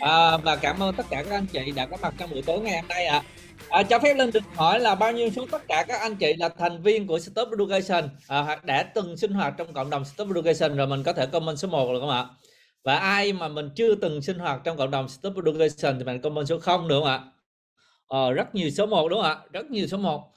à, và cảm ơn tất cả các anh chị đã có mặt trong buổi tối ngày hôm nay ạ à. À, cho phép Linh được hỏi là bao nhiêu số tất cả các anh chị là thành viên của Stop Education à, hoặc đã từng sinh hoạt trong cộng đồng Stop Education rồi mình có thể comment số 1 được không ạ? Và ai mà mình chưa từng sinh hoạt trong cộng đồng Stop Education thì mình comment số 0 được không ạ? Ờ, rất nhiều số 1 đúng không ạ? Rất nhiều số 1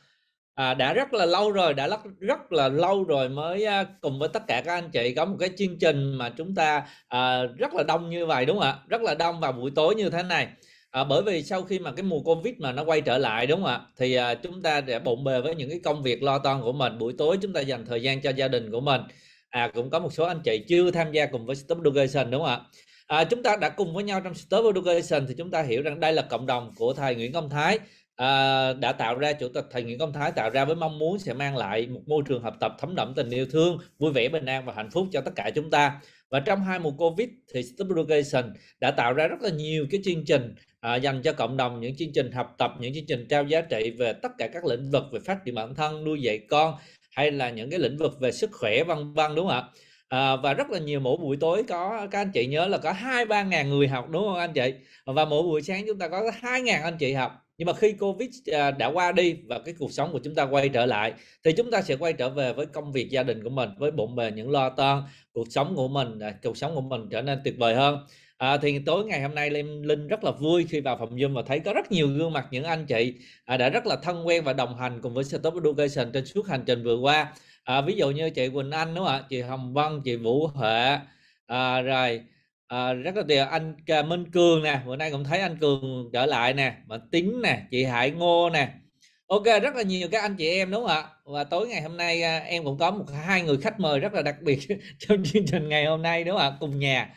à, đã rất là lâu rồi đã rất, rất là lâu rồi mới à, cùng với tất cả các anh chị có một cái chương trình mà chúng ta à, rất là đông như vậy đúng không ạ rất là đông vào buổi tối như thế này à, bởi vì sau khi mà cái mùa covid mà nó quay trở lại đúng không ạ thì à, chúng ta đã bộn bề với những cái công việc lo toan của mình buổi tối chúng ta dành thời gian cho gia đình của mình à cũng có một số anh chị chưa tham gia cùng với Stop Education đúng không ạ à, chúng ta đã cùng với nhau trong Stop Education thì chúng ta hiểu rằng đây là cộng đồng của thầy Nguyễn Công Thái à, đã tạo ra chủ tịch thầy Nguyễn Công Thái tạo ra với mong muốn sẽ mang lại một môi trường học tập thấm đậm tình yêu thương, vui vẻ, bình an và hạnh phúc cho tất cả chúng ta. Và trong hai mùa Covid thì Education đã tạo ra rất là nhiều cái chương trình à, dành cho cộng đồng, những chương trình học tập, những chương trình trao giá trị về tất cả các lĩnh vực về phát triển bản thân, nuôi dạy con hay là những cái lĩnh vực về sức khỏe vân vân đúng không ạ? à, và rất là nhiều mỗi buổi tối có các anh chị nhớ là có hai ba ngàn người học đúng không anh chị và mỗi buổi sáng chúng ta có hai ngàn anh chị học nhưng mà khi covid à, đã qua đi và cái cuộc sống của chúng ta quay trở lại thì chúng ta sẽ quay trở về với công việc gia đình của mình với bộn bề những lo toan cuộc sống của mình à, cuộc sống của mình trở nên tuyệt vời hơn À, thì tối ngày hôm nay Linh, Linh rất là vui khi vào phòng Zoom và thấy có rất nhiều gương mặt những anh chị à, đã rất là thân quen và đồng hành cùng với Stop Education trên suốt hành trình vừa qua. À, ví dụ như chị Quỳnh Anh đúng không ạ? Chị Hồng Vân, chị Vũ Huệ, à, rồi à, rất là tiền anh Minh Cường nè bữa nay cũng thấy anh Cường trở lại nè mà tính nè chị Hải Ngô nè ok rất là nhiều các anh chị em đúng không ạ và tối ngày hôm nay à, em cũng có một hai người khách mời rất là đặc biệt trong chương trình ngày hôm nay đúng không ạ cùng nhà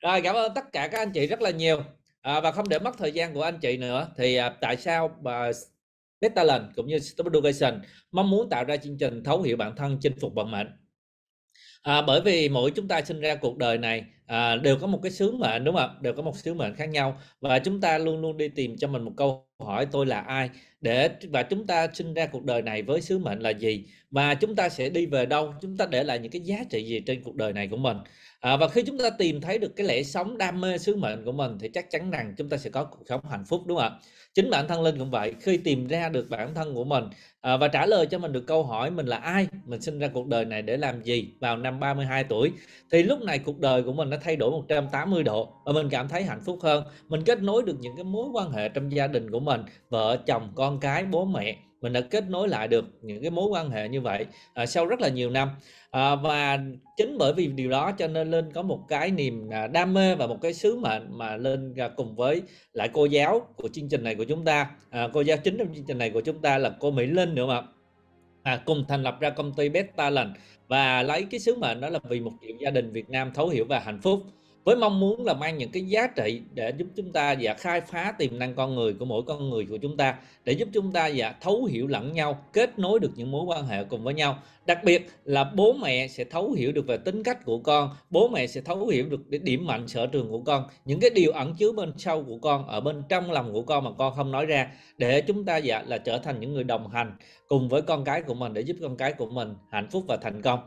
rồi cảm ơn tất cả các anh chị rất là nhiều à, và không để mất thời gian của anh chị nữa thì à, tại sao mà Data Talent cũng như Stop Education mong muốn tạo ra chương trình thấu hiểu bản thân chinh phục vận mệnh à, bởi vì mỗi chúng ta sinh ra cuộc đời này à, đều có một cái sứ mệnh đúng không ạ đều có một sứ mệnh khác nhau và chúng ta luôn luôn đi tìm cho mình một câu hỏi tôi là ai để và chúng ta sinh ra cuộc đời này với sứ mệnh là gì và chúng ta sẽ đi về đâu chúng ta để lại những cái giá trị gì trên cuộc đời này của mình à, và khi chúng ta tìm thấy được cái lẽ sống đam mê sứ mệnh của mình thì chắc chắn rằng chúng ta sẽ có cuộc sống hạnh phúc đúng không ạ chính bản thân linh cũng vậy khi tìm ra được bản thân của mình à, và trả lời cho mình được câu hỏi mình là ai mình sinh ra cuộc đời này để làm gì vào năm 32 tuổi thì lúc này cuộc đời của mình nó thay đổi 180 độ và mình cảm thấy hạnh phúc hơn mình kết nối được những cái mối quan hệ trong gia đình của mình vợ chồng con cái bố mẹ mình đã kết nối lại được những cái mối quan hệ như vậy à, sau rất là nhiều năm à, và chính bởi vì điều đó cho nên linh có một cái niềm à, đam mê và một cái sứ mệnh mà linh cùng với lại cô giáo của chương trình này của chúng ta à, cô giáo chính trong chương trình này của chúng ta là cô mỹ linh nữa mà à, cùng thành lập ra công ty Best Talent và lấy cái sứ mệnh đó là vì một triệu gia đình Việt Nam thấu hiểu và hạnh phúc với mong muốn là mang những cái giá trị để giúp chúng ta và dạ, khai phá tiềm năng con người của mỗi con người của chúng ta để giúp chúng ta và dạ, thấu hiểu lẫn nhau kết nối được những mối quan hệ cùng với nhau đặc biệt là bố mẹ sẽ thấu hiểu được về tính cách của con bố mẹ sẽ thấu hiểu được cái điểm mạnh sở trường của con những cái điều ẩn chứa bên sau của con ở bên trong lòng của con mà con không nói ra để chúng ta dạ là trở thành những người đồng hành cùng với con cái của mình để giúp con cái của mình hạnh phúc và thành công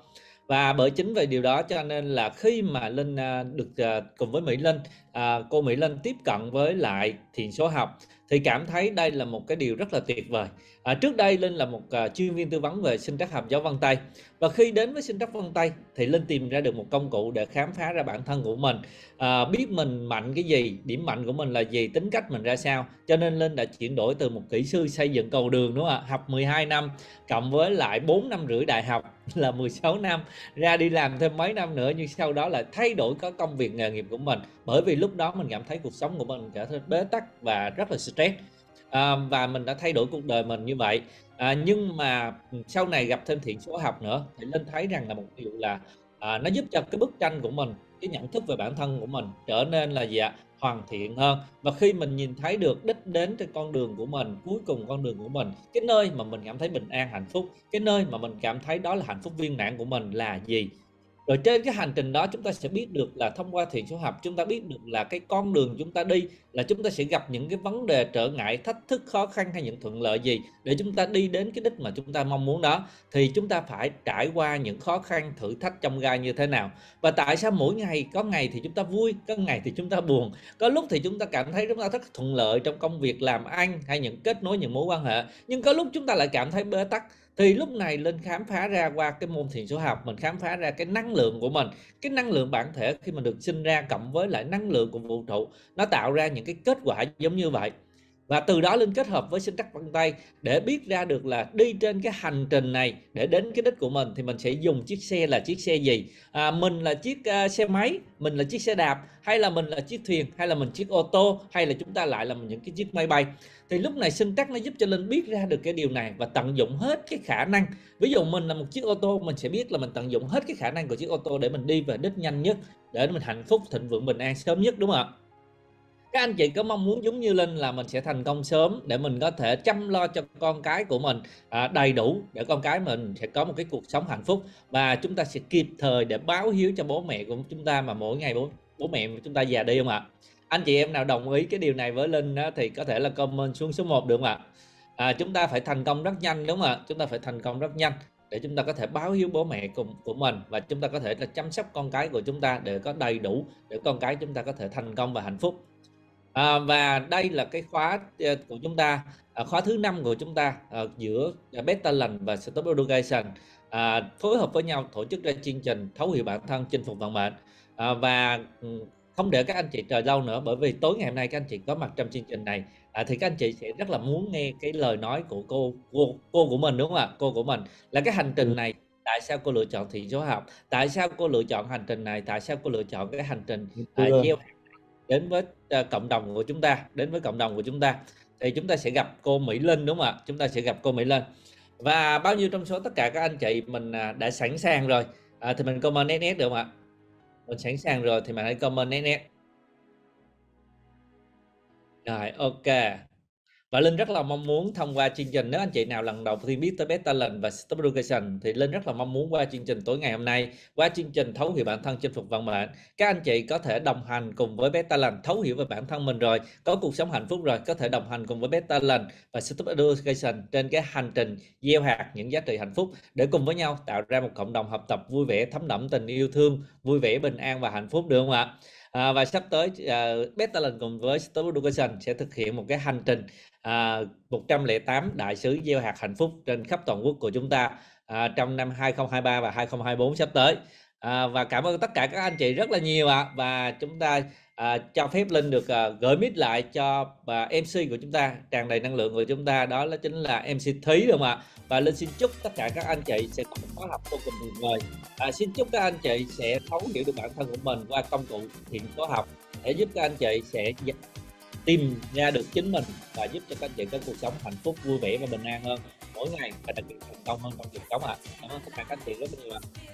và bởi chính vì điều đó cho nên là khi mà linh à, được à, cùng với mỹ linh à, cô mỹ linh tiếp cận với lại thiền số học thì cảm thấy đây là một cái điều rất là tuyệt vời à, trước đây linh là một chuyên viên tư vấn về sinh trắc hàm giáo văn tây và khi đến với sinh trắc văn tây thì linh tìm ra được một công cụ để khám phá ra bản thân của mình à, biết mình mạnh cái gì điểm mạnh của mình là gì tính cách mình ra sao cho nên linh đã chuyển đổi từ một kỹ sư xây dựng cầu đường đúng không ạ học 12 năm cộng với lại 4 năm rưỡi đại học là 16 năm ra đi làm thêm mấy năm nữa nhưng sau đó lại thay đổi có công việc nghề nghiệp của mình bởi vì lúc đó mình cảm thấy cuộc sống của mình trở nên bế tắc và rất là stress à, và mình đã thay đổi cuộc đời mình như vậy à, nhưng mà sau này gặp thêm thiện số học nữa thì linh thấy rằng là một điều là à, nó giúp cho cái bức tranh của mình cái nhận thức về bản thân của mình trở nên là gì ạ hoàn thiện hơn và khi mình nhìn thấy được đích đến trên con đường của mình cuối cùng con đường của mình cái nơi mà mình cảm thấy bình an hạnh phúc cái nơi mà mình cảm thấy đó là hạnh phúc viên mãn của mình là gì rồi trên cái hành trình đó chúng ta sẽ biết được là thông qua thiền số học chúng ta biết được là cái con đường chúng ta đi là chúng ta sẽ gặp những cái vấn đề trở ngại thách thức khó khăn hay những thuận lợi gì để chúng ta đi đến cái đích mà chúng ta mong muốn đó thì chúng ta phải trải qua những khó khăn thử thách trong gai như thế nào và tại sao mỗi ngày có ngày thì chúng ta vui có ngày thì chúng ta buồn có lúc thì chúng ta cảm thấy chúng ta rất thuận lợi trong công việc làm ăn hay những kết nối những mối quan hệ nhưng có lúc chúng ta lại cảm thấy bế tắc thì lúc này lên khám phá ra qua cái môn thiền số học mình khám phá ra cái năng lượng của mình cái năng lượng bản thể khi mình được sinh ra cộng với lại năng lượng của vũ trụ nó tạo ra những cái kết quả giống như vậy và từ đó linh kết hợp với sinh trắc vân tay để biết ra được là đi trên cái hành trình này để đến cái đích của mình thì mình sẽ dùng chiếc xe là chiếc xe gì à, mình là chiếc uh, xe máy mình là chiếc xe đạp hay là mình là chiếc thuyền hay là mình chiếc ô tô hay là chúng ta lại là những cái chiếc máy bay thì lúc này sinh trắc nó giúp cho linh biết ra được cái điều này và tận dụng hết cái khả năng ví dụ mình là một chiếc ô tô mình sẽ biết là mình tận dụng hết cái khả năng của chiếc ô tô để mình đi về đích nhanh nhất để mình hạnh phúc thịnh vượng bình an sớm nhất đúng không ạ các anh chị có mong muốn giống như linh là mình sẽ thành công sớm để mình có thể chăm lo cho con cái của mình à, đầy đủ để con cái mình sẽ có một cái cuộc sống hạnh phúc và chúng ta sẽ kịp thời để báo hiếu cho bố mẹ của chúng ta mà mỗi ngày bố bố mẹ chúng ta già đi không ạ anh chị em nào đồng ý cái điều này với linh đó, thì có thể là comment xuống số 1 được không ạ à, chúng ta phải thành công rất nhanh đúng không ạ chúng ta phải thành công rất nhanh để chúng ta có thể báo hiếu bố mẹ cùng của mình và chúng ta có thể là chăm sóc con cái của chúng ta để có đầy đủ để con cái chúng ta có thể thành công và hạnh phúc À, và đây là cái khóa ờ, của chúng ta ờ, khóa thứ năm của chúng ta à, giữa Beta lần và Stop Education à, phối hợp với nhau tổ chức ra chương trình thấu hiểu bản thân chinh phục vận mệnh à, và ừ, không để các anh chị chờ lâu nữa bởi vì tối ngày hôm nay các anh chị có mặt trong chương trình này à, thì các anh chị sẽ rất là muốn nghe cái lời nói của cô cô cô của mình đúng không ạ cô của mình là cái hành trình ừ. này tại sao cô lựa chọn thị số học tại sao cô lựa chọn hành trình này tại sao cô lựa chọn cái hành trình uh, gieo hạt đến với ờ, cộng đồng của chúng ta đến với cộng đồng của chúng ta thì chúng ta sẽ gặp cô Mỹ Linh đúng không ạ chúng ta sẽ gặp cô Mỹ Linh và bao nhiêu trong số tất cả các anh chị mình à, đã sẵn sàng rồi à, thì mình comment nét nét được không ạ mình sẵn sàng rồi thì mình hãy comment nét nét rồi ok và linh rất là mong muốn thông qua chương trình nếu anh chị nào lần đầu tiên biết tới Best Talent và Stop Education thì linh rất là mong muốn qua chương trình tối ngày hôm nay qua chương trình thấu hiểu bản thân chinh phục vận mệnh các anh chị có thể đồng hành cùng với Best Talent thấu hiểu về bản thân mình rồi có cuộc sống hạnh phúc rồi có thể đồng hành cùng với Best Talent và Stop Education trên cái hành trình gieo hạt những giá trị hạnh phúc để cùng với nhau tạo ra một cộng đồng học tập vui vẻ thấm đậm tình yêu thương vui vẻ bình an và hạnh phúc được không ạ à, và sắp tới uh, Talent cùng với Stop Education sẽ thực hiện một cái hành trình uh, à, 108 đại sứ gieo hạt hạnh phúc trên khắp toàn quốc của chúng ta uh, trong năm 2023 và 2024 sắp tới uh, và cảm ơn tất cả các anh chị rất là nhiều ạ à. và chúng ta à, cho phép linh được à, gửi mít lại cho bà ờ, mc của chúng ta tràn đầy năng lượng của chúng ta đó là chính là mc thúy đúng không ạ và linh xin chúc tất cả các anh chị sẽ có một khóa học vô cùng tuyệt vời à, xin chúc các anh chị sẽ thấu hiểu được bản thân của mình qua công cụ thiện khóa học để giúp các anh chị sẽ tìm ra được chính mình và giúp cho các anh chị có cuộc sống hạnh phúc vui vẻ và bình an hơn mỗi ngày và đặc biệt thành công hơn trong cuộc sống ạ à. cảm ơn tất cả các anh chị rất nhiều ạ à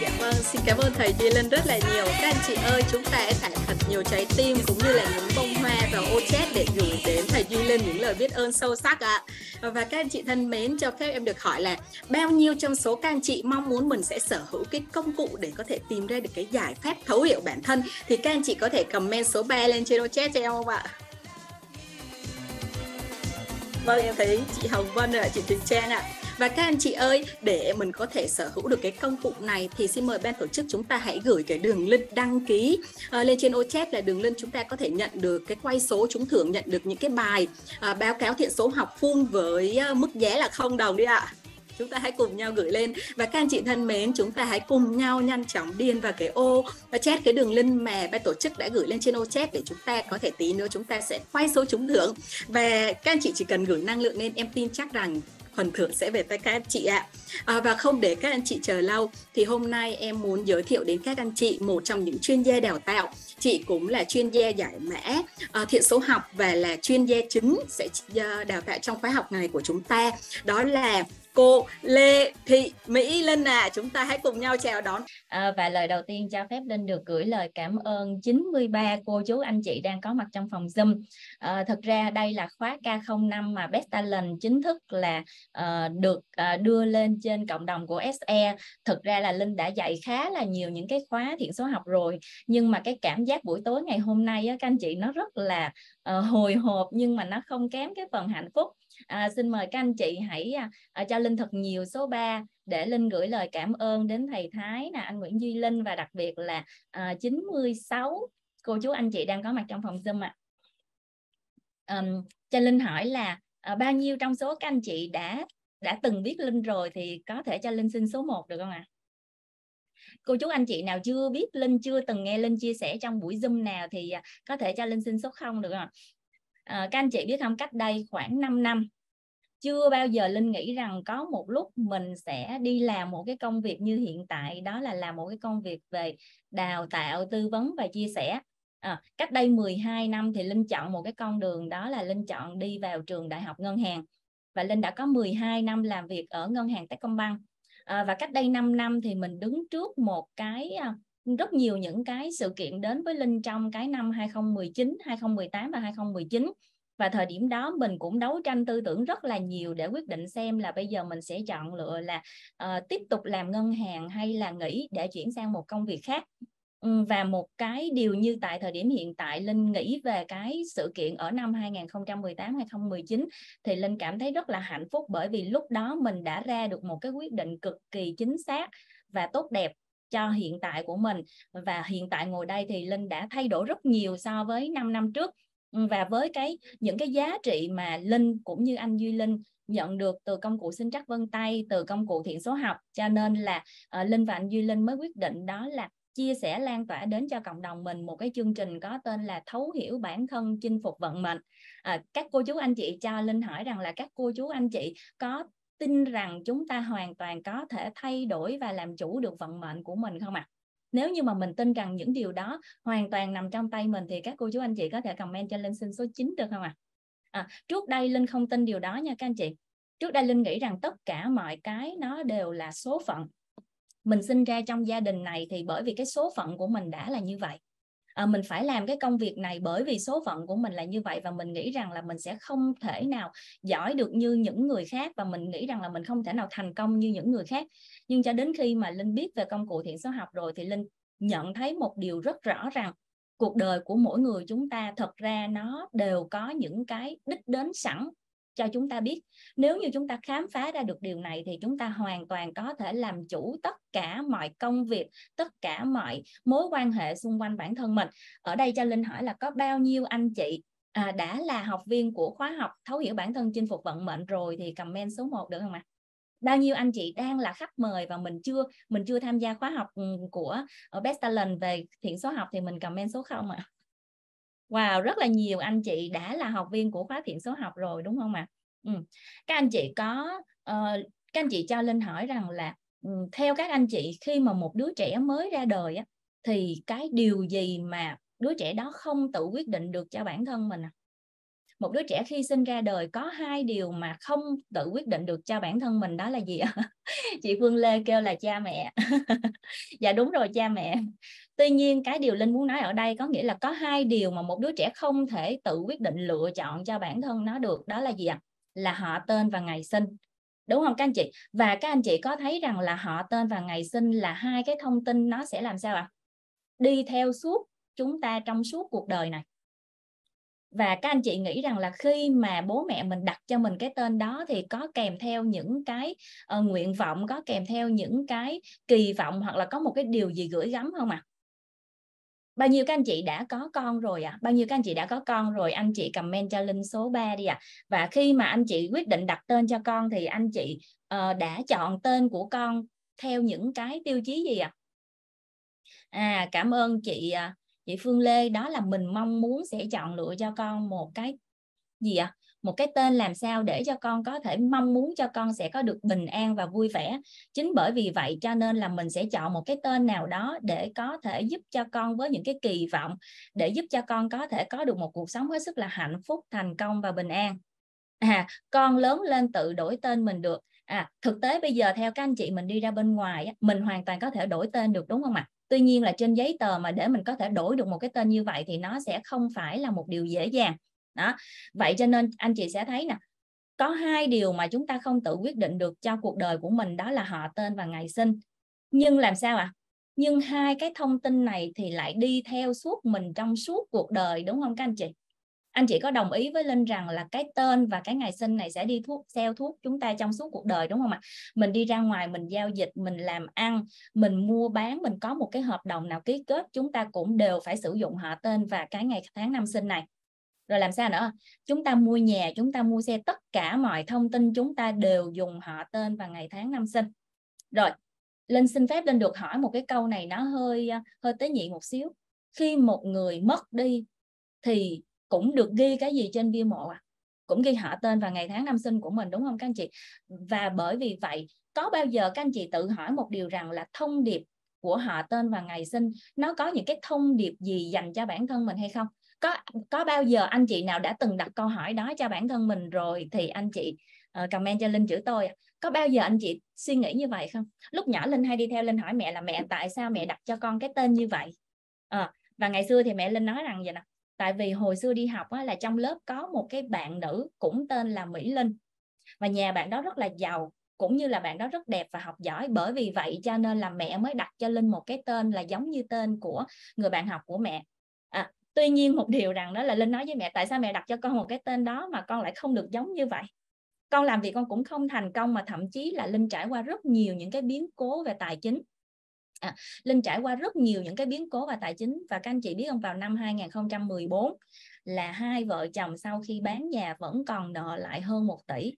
dạ vâng, xin cảm ơn thầy Duy Linh rất là nhiều. Các anh chị ơi, chúng ta hãy thả thật nhiều trái tim cũng như là những bông hoa vào ô chat để gửi đến thầy Duy Linh những lời biết ơn sâu sắc ạ. À. Và các anh chị thân mến, cho phép em được hỏi là bao nhiêu trong số các anh chị mong muốn mình sẽ sở hữu cái công cụ để có thể tìm ra được cái giải pháp thấu hiểu bản thân thì các anh chị có thể comment số 3 lên trên ô chat cho em không ạ? Vâng, em thấy chị Hồng Vân ạ, chị Thùy Trang ạ. Và các anh chị ơi, để mình có thể sở hữu được cái công cụ này thì xin mời ban tổ chức chúng ta hãy gửi cái đường link đăng ký à, lên trên ô chat là đường link chúng ta có thể nhận được cái quay số trúng thưởng, nhận được những cái bài à, báo cáo thiện số học full với ờ, mức giá là không đồng đi ạ. chúng ta hãy cùng nhau gửi lên và các anh chị thân mến chúng ta hãy cùng nhau nhanh chóng điền vào cái ô và chat cái đường link mà ban tổ chức đã gửi lên trên ô chat để chúng ta có thể tí nữa chúng ta sẽ quay số trúng thưởng và các anh chị chỉ cần gửi năng lượng lên em tin chắc rằng phần thưởng sẽ về tay các anh chị ạ à, và không để các anh chị chờ lâu thì hôm nay em muốn giới thiệu đến các anh chị một trong những chuyên gia đào tạo chị cũng là chuyên gia giải mã à, thiện số học và là chuyên gia chính sẽ à, đào tạo trong khóa học này của chúng ta đó là cô Lê Thị Mỹ Linh à chúng ta hãy cùng nhau chào đón à, và lời đầu tiên cho phép Linh được gửi lời cảm ơn 93 cô chú anh chị đang có mặt trong phòng Zoom à, thực ra đây là khóa K05 mà Best Talent chính thức là à, được à, đưa lên trên cộng đồng của SE thực ra là Linh đã dạy khá là nhiều những cái khóa thiện số học rồi nhưng mà cái cảm giác buổi tối ngày hôm nay á, các anh chị nó rất là uh, hồi hộp nhưng mà nó không kém cái phần hạnh phúc à, xin mời các anh chị hãy à, à cho linh thật nhiều số 3 để linh gửi lời cảm ơn đến thầy thái là anh nguyễn duy linh và đặc biệt là à, 96 cô chú anh chị đang có mặt trong phòng zoom ạ à. um, cho linh hỏi là à, bao nhiêu trong số các anh chị đã đã từng biết linh rồi thì có thể cho linh xin số 1 được không ạ à? cô chú anh chị nào chưa biết linh chưa từng nghe linh chia sẻ trong buổi zoom nào thì à, có thể cho linh xin số không được không ạ à, các anh chị biết không cách đây khoảng 5 năm chưa bao giờ linh nghĩ rằng có một lúc mình sẽ đi làm một cái công việc như hiện tại đó là làm một cái công việc về đào tạo tư vấn và chia sẻ à, cách đây 12 năm thì linh chọn một cái con đường đó là linh chọn đi vào trường đại học ngân hàng và linh đã có 12 năm làm việc ở ngân hàng Techcombank à, và cách đây 5 năm thì mình đứng trước một cái ờ, rất nhiều những cái sự kiện đến với Linh trong cái năm 2019, 2018 và 2019 và thời điểm đó mình cũng đấu tranh tư tưởng rất là nhiều để quyết định xem là bây giờ mình sẽ chọn lựa là uh, tiếp tục làm ngân hàng hay là nghỉ để chuyển sang một công việc khác ừ, và một cái điều như tại thời điểm hiện tại Linh nghĩ về cái sự kiện ở năm 2018 2019 thì Linh cảm thấy rất là hạnh phúc bởi vì lúc đó mình đã ra được một cái quyết định cực kỳ chính xác và tốt đẹp cho hiện tại của mình và hiện tại ngồi đây thì Linh đã thay đổi rất nhiều so với 5 năm trước Ừ, và với cái những cái giá trị mà linh cũng như anh duy linh nhận được từ công cụ sinh trắc vân tay từ công cụ thiện số học cho nên là uh, linh và anh duy linh mới quyết định đó là chia sẻ lan tỏa đến cho cộng đồng mình một cái chương trình có tên là thấu hiểu bản thân chinh phục vận mệnh à, các cô chú anh chị cho linh hỏi rằng là các cô chú anh chị có tin rằng chúng ta hoàn toàn có thể thay đổi và làm chủ được vận mệnh của mình không ạ à? nếu như mà mình tin rằng những điều đó hoàn toàn nằm trong tay mình thì các cô chú anh chị có thể comment cho linh xin số 9 được không ạ à? à, trước đây linh không tin điều đó nha các anh chị trước đây linh nghĩ rằng tất cả mọi cái nó đều là số phận mình sinh ra trong gia đình này thì bởi vì cái số phận của mình đã là như vậy à, mình phải làm cái công việc này bởi vì số phận của mình là như vậy và mình nghĩ rằng là mình sẽ không thể nào giỏi được như những người khác và mình nghĩ rằng là mình không thể nào thành công như những người khác nhưng cho đến khi mà linh biết về công cụ thiện số học rồi thì linh nhận thấy một điều rất rõ rằng cuộc đời của mỗi người chúng ta thật ra nó đều có những cái đích đến sẵn cho chúng ta biết nếu như chúng ta khám phá ra được điều này thì chúng ta hoàn toàn có thể làm chủ tất cả mọi công việc tất cả mọi mối quan hệ xung quanh bản thân mình ở đây cho linh hỏi là có bao nhiêu anh chị à, đã là học viên của khóa học thấu hiểu bản thân chinh phục vận mệnh rồi thì comment số 1 được không ạ? Bao nhiêu anh chị đang là khách mời và mình chưa mình chưa tham gia khóa học ừ, của ờ, Best Talent về thiện số học thì mình comment số 0 ạ. À? Wow, rất là nhiều anh chị đã là học viên của khóa thiện số học rồi đúng không ạ? À? Ừ. Các anh chị có uh, các anh chị cho linh hỏi rằng là um, theo các anh chị khi mà một đứa trẻ mới ra đời á, thì cái điều gì mà đứa trẻ đó không tự quyết định được cho bản thân mình à? một đứa trẻ khi sinh ra đời có hai điều mà không tự quyết định được cho bản thân mình đó là gì chị Phương Lê kêu là cha mẹ dạ đúng rồi cha mẹ tuy nhiên cái điều linh muốn nói ở đây có nghĩa là có hai điều mà một đứa trẻ không thể tự quyết định lựa chọn cho bản thân nó được đó là gì ạ là họ tên và ngày sinh đúng không các anh chị và các anh chị có thấy rằng là họ tên và ngày sinh là hai cái thông tin nó sẽ làm sao ạ đi theo suốt chúng ta trong suốt cuộc đời này và các anh chị nghĩ rằng là khi mà bố mẹ mình đặt cho mình cái tên đó thì có kèm theo những cái uh, nguyện vọng có kèm theo những cái kỳ vọng hoặc là có một cái điều gì gửi gắm không ạ à? bao nhiêu các anh chị đã có con rồi ạ à? bao nhiêu các anh chị đã có con rồi anh chị comment cho linh số 3 đi ạ à. và khi mà anh chị quyết định đặt tên cho con thì anh chị uh, đã chọn tên của con theo những cái tiêu chí gì ạ à? à cảm ơn chị ờ, chị Phương Lê đó là mình mong muốn sẽ chọn lựa cho con một cái gì ạ à? một cái tên làm sao để cho con có thể mong muốn cho con sẽ có được bình an và vui vẻ chính bởi vì vậy cho nên là mình sẽ chọn một cái tên nào đó để có thể giúp cho con với những cái kỳ vọng để giúp cho con có thể có được một cuộc sống hết sức là hạnh phúc thành công và bình an à con lớn lên tự đổi tên mình được à thực tế bây giờ theo các anh chị mình đi ra bên ngoài mình hoàn toàn có thể đổi tên được đúng không ạ tuy nhiên là trên giấy tờ mà để mình có thể đổi được một cái tên như vậy thì nó sẽ không phải là một điều dễ dàng đó vậy cho nên anh chị sẽ thấy nè có hai điều mà chúng ta không tự quyết định được cho cuộc đời của mình đó là họ tên và ngày sinh nhưng làm sao ạ à? nhưng hai cái thông tin này thì lại đi theo suốt mình trong suốt cuộc đời đúng không các anh chị anh chị có đồng ý với linh rằng là cái tên và cái ngày sinh này sẽ đi thuốc theo thuốc chúng ta trong suốt cuộc đời đúng không ạ mình đi ra ngoài mình giao dịch mình làm ăn mình mua bán mình có một cái hợp đồng nào ký kết chúng ta cũng đều phải sử dụng họ tên và cái ngày tháng năm sinh này rồi làm sao nữa chúng ta mua nhà chúng ta mua xe tất cả mọi thông tin chúng ta đều dùng họ tên và ngày tháng năm sinh rồi linh xin phép linh được hỏi một cái câu này nó hơi ờ, hơi tế nhị một xíu khi một người mất đi thì cũng được ghi cái gì trên bia mộ à cũng ghi họ tên và ngày tháng năm sinh của mình đúng không các anh chị và bởi vì vậy có bao giờ các anh chị tự hỏi một điều rằng là thông điệp của họ tên và ngày sinh nó có những cái thông điệp gì dành cho bản thân mình hay không có có bao giờ anh chị nào đã từng đặt câu hỏi đó cho bản thân mình rồi thì anh chị uh, comment cho linh chữ tôi có bao giờ anh chị suy nghĩ như vậy không lúc nhỏ linh hay đi theo linh hỏi mẹ là mẹ tại sao mẹ đặt cho con cái tên như vậy à, và ngày xưa thì mẹ linh nói rằng vậy nè tại vì hồi xưa đi học á, là trong lớp có một cái bạn nữ cũng tên là mỹ linh và nhà bạn đó rất là giàu cũng như là bạn đó rất đẹp và học giỏi bởi vì vậy cho nên là mẹ mới đặt cho linh một cái tên là giống như tên của người bạn học của mẹ tuy nhiên một điều rằng đó là linh nói với mẹ tại sao mẹ đặt cho con một cái tên đó mà con lại không được giống như vậy con làm việc con cũng không thành công mà thậm chí là linh trải qua rất nhiều những cái biến cố về tài chính à, linh trải qua rất nhiều những cái biến cố về tài chính và các anh chị biết không vào năm 2014 là hai vợ chồng sau khi bán nhà vẫn còn nợ lại hơn 1 tỷ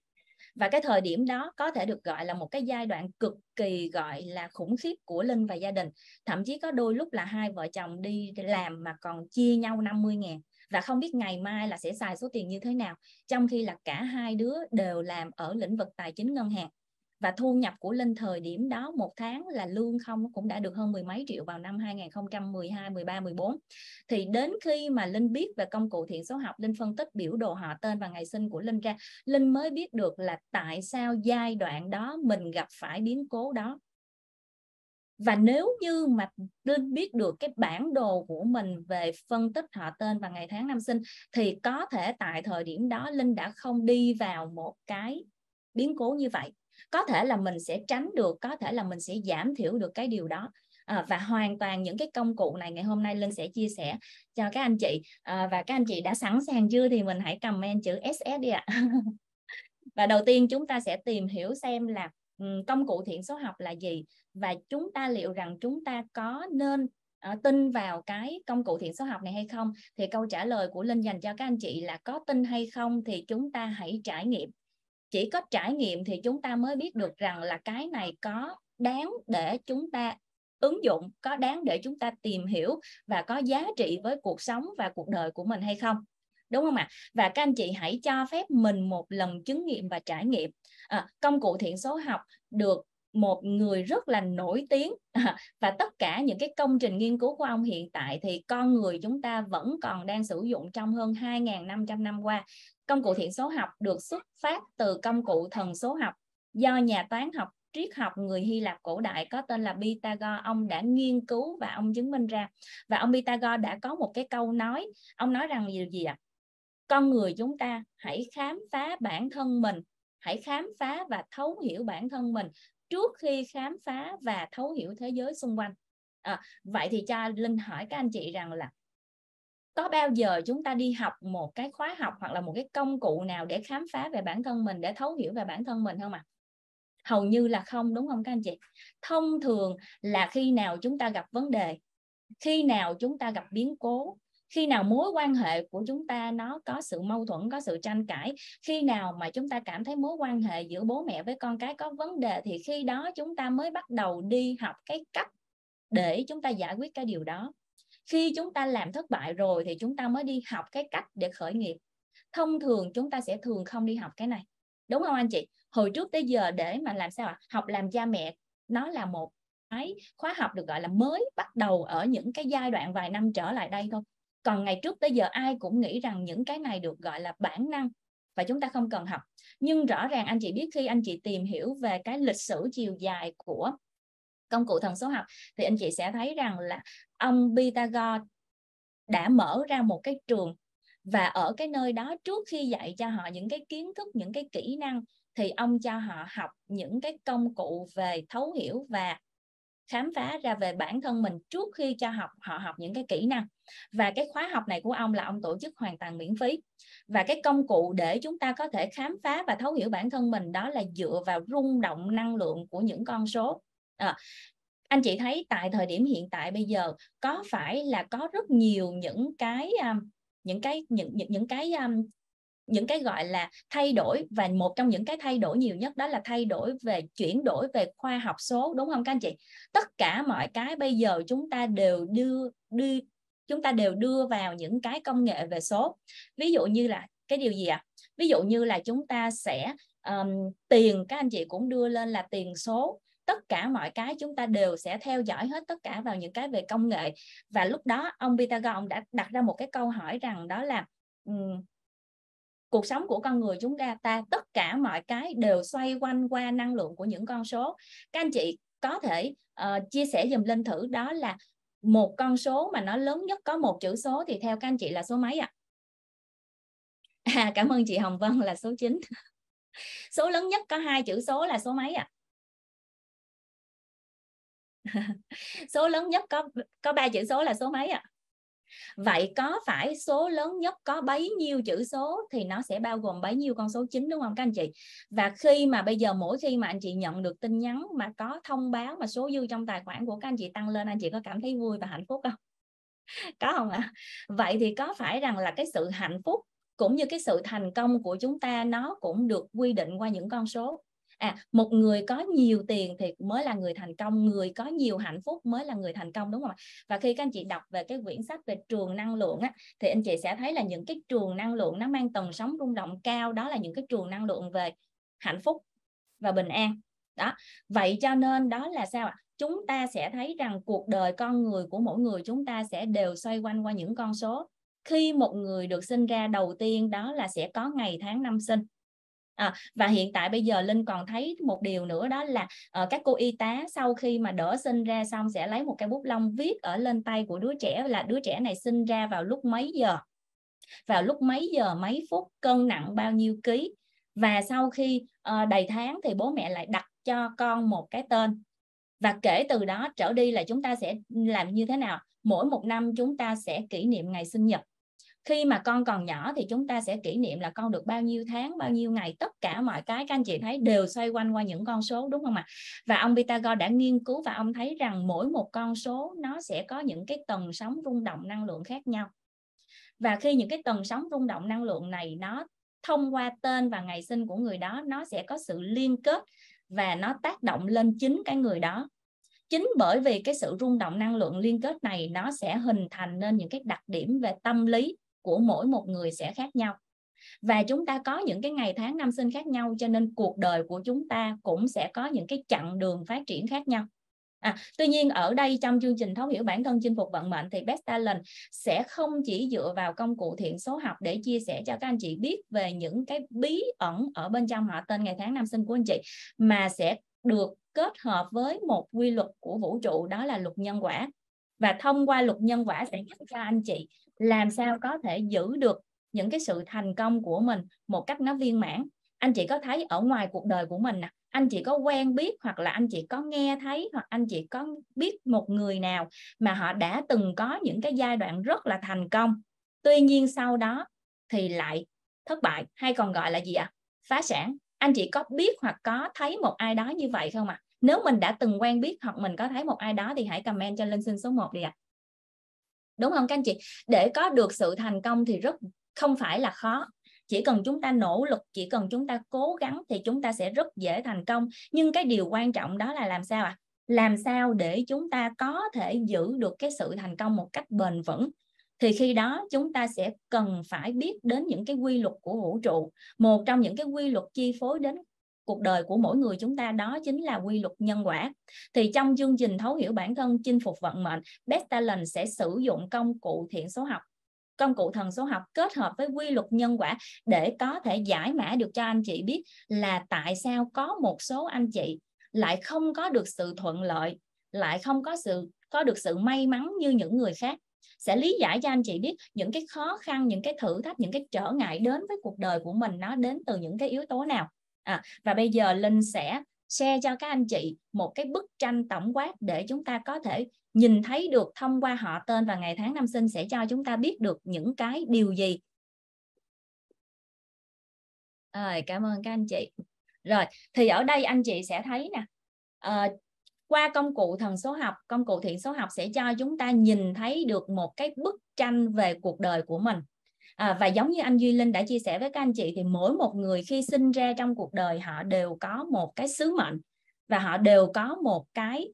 và cái thời điểm đó có thể được gọi là một cái giai đoạn cực kỳ gọi là khủng khiếp của Linh và gia đình thậm chí có đôi lúc là hai vợ chồng đi làm mà còn chia nhau 50 ngàn và không biết ngày mai là sẽ xài số tiền như thế nào trong khi là cả hai đứa đều làm ở lĩnh vực tài chính ngân hàng và thu nhập của Linh thời điểm đó một tháng là lương không cũng đã được hơn mười mấy triệu vào năm 2012, 13, 14. Thì đến khi mà Linh biết về công cụ thiện số học, Linh phân tích biểu đồ họ tên và ngày sinh của Linh ra, Linh mới biết được là tại sao giai đoạn đó mình gặp phải biến cố đó và nếu như mà linh biết được cái bản đồ của mình về phân tích họ tên và ngày tháng năm sinh thì có thể tại thời điểm đó linh đã không đi vào một cái biến cố như vậy có thể là mình sẽ tránh được có thể là mình sẽ giảm thiểu được cái điều đó à, và hoàn toàn những cái công cụ này ngày hôm nay linh sẽ chia sẻ cho các anh chị à, và các anh chị đã sẵn sàng chưa thì mình hãy comment chữ ss đi ạ và đầu tiên chúng ta sẽ tìm hiểu xem là ừ, công cụ thiện số học là gì và chúng ta liệu rằng chúng ta có nên ờ, tin vào cái công cụ thiện số học này hay không thì câu trả lời của linh dành cho các anh chị là có tin hay không thì chúng ta hãy trải nghiệm chỉ có trải nghiệm thì chúng ta mới biết được rằng là cái này có đáng để chúng ta ứng dụng có đáng để chúng ta tìm hiểu và có giá trị với cuộc sống và cuộc đời của mình hay không đúng không ạ và các anh chị hãy cho phép mình một lần chứng nghiệm và trải nghiệm à, công cụ thiện số học được một người rất là nổi tiếng à, và tất cả những cái công trình nghiên cứu của ông hiện tại thì con người chúng ta vẫn còn đang sử dụng trong hơn 2.500 năm qua Công cụ thiện số học được xuất phát từ công cụ thần số học do nhà toán học triết học người Hy Lạp cổ đại có tên là Pythagore ông đã nghiên cứu và ông chứng minh ra và ông Pythagore đã có một cái câu nói ông nói rằng điều gì ạ con người chúng ta hãy khám phá bản thân mình hãy khám phá và thấu hiểu bản thân mình trước khi khám phá và thấu hiểu thế giới xung quanh à, vậy thì cha linh hỏi các anh chị rằng là có bao giờ chúng ta đi học một cái khóa học hoặc là một cái công cụ nào để khám phá về bản thân mình để thấu hiểu về bản thân mình không ạ à? hầu như là không đúng không các anh chị thông thường là khi nào chúng ta gặp vấn đề khi nào chúng ta gặp biến cố khi nào mối quan hệ của chúng ta nó có sự mâu thuẫn có sự tranh cãi khi nào mà chúng ta cảm thấy mối quan hệ giữa bố mẹ với con cái có vấn đề thì khi đó chúng ta mới bắt đầu đi học cái cách để chúng ta giải quyết cái điều đó khi chúng ta làm thất bại rồi thì chúng ta mới đi học cái cách để khởi nghiệp thông thường chúng ta sẽ thường không đi học cái này đúng không anh chị hồi trước tới giờ để mà làm sao ạ học làm cha mẹ nó là một cái khóa học được gọi là mới bắt đầu ở những cái giai đoạn vài năm trở lại đây thôi còn ngày trước tới giờ ai cũng nghĩ rằng những cái này được gọi là bản năng và chúng ta không cần học nhưng rõ ràng anh chị biết khi anh chị tìm hiểu về cái lịch sử chiều dài của công cụ thần số học thì anh chị sẽ thấy rằng là ông Pythagore đã mở ra một cái trường và ở cái nơi đó trước khi dạy cho họ những cái kiến thức những cái kỹ năng thì ông cho họ học những cái công cụ về thấu hiểu và khám phá ra về bản thân mình trước khi cho học họ học những cái kỹ năng và cái khóa học này của ông là ông tổ chức hoàn toàn miễn phí và cái công cụ để chúng ta có thể khám phá và thấu hiểu bản thân mình đó là dựa vào rung động năng lượng của những con số à, anh chị thấy tại thời điểm hiện tại bây giờ có phải là có rất nhiều những cái à, những cái những những, những cái à, những cái gọi là thay đổi và một trong những cái thay đổi nhiều nhất đó là thay đổi về chuyển đổi về khoa học số đúng không các anh chị tất cả mọi cái bây giờ chúng ta đều đưa đưa chúng ta đều đưa vào những cái công nghệ về số ví dụ như là cái điều gì ạ à? ví dụ như là chúng ta sẽ um, tiền các anh chị cũng đưa lên là tiền số tất cả mọi cái chúng ta đều sẽ theo dõi hết tất cả vào những cái về công nghệ và lúc đó ông Pythagore đã đặt ra một cái câu hỏi rằng đó là um, cuộc sống của con người chúng ta ta tất cả mọi cái đều xoay quanh qua năng lượng của những con số các anh chị có thể uh, chia sẻ dùm lên thử đó là một con số mà nó lớn nhất có một chữ số thì theo các anh chị là số mấy ạ? À? à cảm ơn chị Hồng Vân là số 9. số lớn nhất có hai chữ số là số mấy ạ? À? số lớn nhất có có ba chữ số là số mấy ạ à? vậy có phải số lớn nhất có bấy nhiêu chữ số thì nó sẽ bao gồm bấy nhiêu con số chính đúng không các anh chị và khi mà bây giờ mỗi khi mà anh chị nhận được tin nhắn mà có thông báo mà số dư trong tài khoản của các anh chị tăng lên anh chị có cảm thấy vui và hạnh phúc không có không ạ à? vậy thì có phải rằng là cái sự hạnh phúc cũng như cái sự thành công của chúng ta nó cũng được quy định qua những con số à một người có nhiều tiền thì mới là người thành công người có nhiều hạnh phúc mới là người thành công đúng không ạ và khi các anh chị đọc về cái quyển sách về trường năng lượng á thì anh chị sẽ thấy là những cái trường năng lượng nó mang tần sóng rung động cao đó là những cái trường năng lượng về hạnh phúc và bình an đó vậy cho nên đó là sao ạ chúng ta sẽ thấy rằng cuộc đời con người của mỗi người chúng ta sẽ đều xoay quanh qua những con số khi một người được sinh ra đầu tiên đó là sẽ có ngày tháng năm sinh à, và hiện tại bây giờ linh còn thấy một điều nữa đó là uh, các cô y tá sau khi mà đỡ sinh ra xong sẽ lấy một cái bút lông viết ở lên tay của đứa trẻ là đứa trẻ này sinh ra vào lúc mấy giờ vào lúc mấy giờ mấy phút cân nặng bao nhiêu ký và sau khi uh, đầy tháng thì bố mẹ lại đặt cho con một cái tên và kể từ đó trở đi là chúng ta sẽ làm như thế nào mỗi một năm chúng ta sẽ kỷ niệm ngày sinh nhật khi mà con còn nhỏ thì chúng ta sẽ kỷ niệm là con được bao nhiêu tháng bao nhiêu ngày tất cả mọi cái các anh chị thấy đều xoay quanh qua những con số đúng không ạ và ông Pythagore đã nghiên cứu và ông thấy rằng mỗi một con số nó sẽ có những cái tần sóng rung động năng lượng khác nhau và khi những cái tần sóng rung động năng lượng này nó thông qua tên và ngày sinh của người đó nó sẽ có sự liên kết và nó tác động lên chính cái người đó chính bởi vì cái sự rung động năng lượng liên kết này nó sẽ hình thành nên những cái đặc điểm về tâm lý của mỗi một người sẽ khác nhau và chúng ta có những cái ngày tháng năm sinh khác nhau cho nên cuộc đời của chúng ta cũng sẽ có những cái chặng đường phát triển khác nhau À, tuy nhiên ở đây trong chương trình thấu hiểu bản thân chinh phục vận mệnh thì Best Talent sẽ không chỉ dựa vào công cụ thiện số học để chia sẻ cho các anh chị biết về những cái bí ẩn ở bên trong họ tên ngày tháng năm sinh của anh chị mà sẽ được kết hợp với một quy luật của vũ trụ đó là luật nhân quả và thông qua luật nhân quả sẽ giúp cho anh chị làm sao có thể giữ được những cái sự thành công của mình một cách nó viên mãn anh chị có thấy ở ngoài cuộc đời của mình nè anh chị có quen biết hoặc là anh chị có nghe thấy hoặc anh chị có biết một người nào mà họ đã từng có những cái giai đoạn rất là thành công tuy nhiên sau đó thì lại thất bại hay còn gọi là gì ạ à? phá sản anh chị có biết hoặc có thấy một ai đó như vậy không ạ nếu mình đã từng quen biết hoặc mình có thấy một ai đó thì hãy comment cho linh sinh số 1 đi ạ đúng không các anh chị để có được sự thành công thì rất không phải là khó chỉ cần chúng ta nỗ lực chỉ cần chúng ta cố gắng thì chúng ta sẽ rất dễ thành công nhưng cái điều quan trọng đó là làm sao ạ à? làm sao để chúng ta có thể giữ được cái sự thành công một cách bền vững thì khi đó chúng ta sẽ cần phải biết đến những cái quy luật của vũ trụ một trong những cái quy luật chi phối đến cuộc đời của mỗi người chúng ta đó chính là quy luật nhân quả thì trong chương trình thấu hiểu bản thân chinh phục vận mệnh Best Talent sẽ sử dụng công cụ thiện số học công cụ thần số học kết hợp với quy luật nhân quả để có thể giải mã được cho anh chị biết là tại sao có một số anh chị lại không có được sự thuận lợi lại không có sự có được sự may mắn như những người khác sẽ lý giải cho anh chị biết những cái khó khăn những cái thử thách những cái trở ngại đến với cuộc đời của mình nó đến từ những cái yếu tố nào à, và bây giờ linh sẽ share cho các anh chị một cái bức tranh tổng quát để chúng ta có thể nhìn thấy được thông qua họ tên và ngày tháng năm sinh sẽ cho chúng ta biết được những cái điều gì rồi cảm ơn các anh chị rồi thì ở đây anh chị sẽ thấy nè à, qua công cụ thần số học công cụ thiện số học sẽ cho chúng ta nhìn thấy được một cái bức tranh về cuộc đời của mình à, và giống như anh duy linh đã chia sẻ với các anh chị thì mỗi một người khi sinh ra trong cuộc đời họ đều có một cái sứ mệnh và họ đều có một cái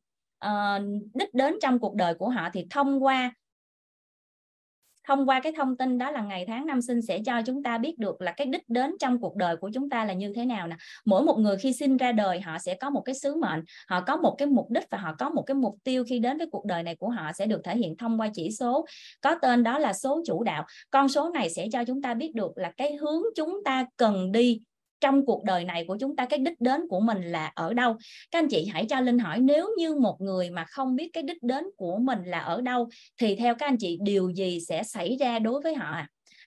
uh, đích đến trong cuộc đời của họ thì thông qua thông qua cái thông tin đó là ngày tháng năm sinh sẽ cho chúng ta biết được là cái đích đến trong cuộc đời của chúng ta là như thế nào nè mỗi một người khi sinh ra đời họ sẽ có một cái sứ mệnh họ có một cái mục đích và họ có một cái mục tiêu khi đến với cuộc đời này của họ sẽ được thể hiện thông qua chỉ số có tên đó là số chủ đạo con số này sẽ cho chúng ta biết được là cái hướng chúng ta cần đi trong cuộc đời này của chúng ta cái đích đến của mình là ở đâu các anh chị hãy cho linh hỏi nếu như một người mà không biết cái đích đến của mình là ở đâu thì theo các anh chị điều gì sẽ xảy ra đối với họ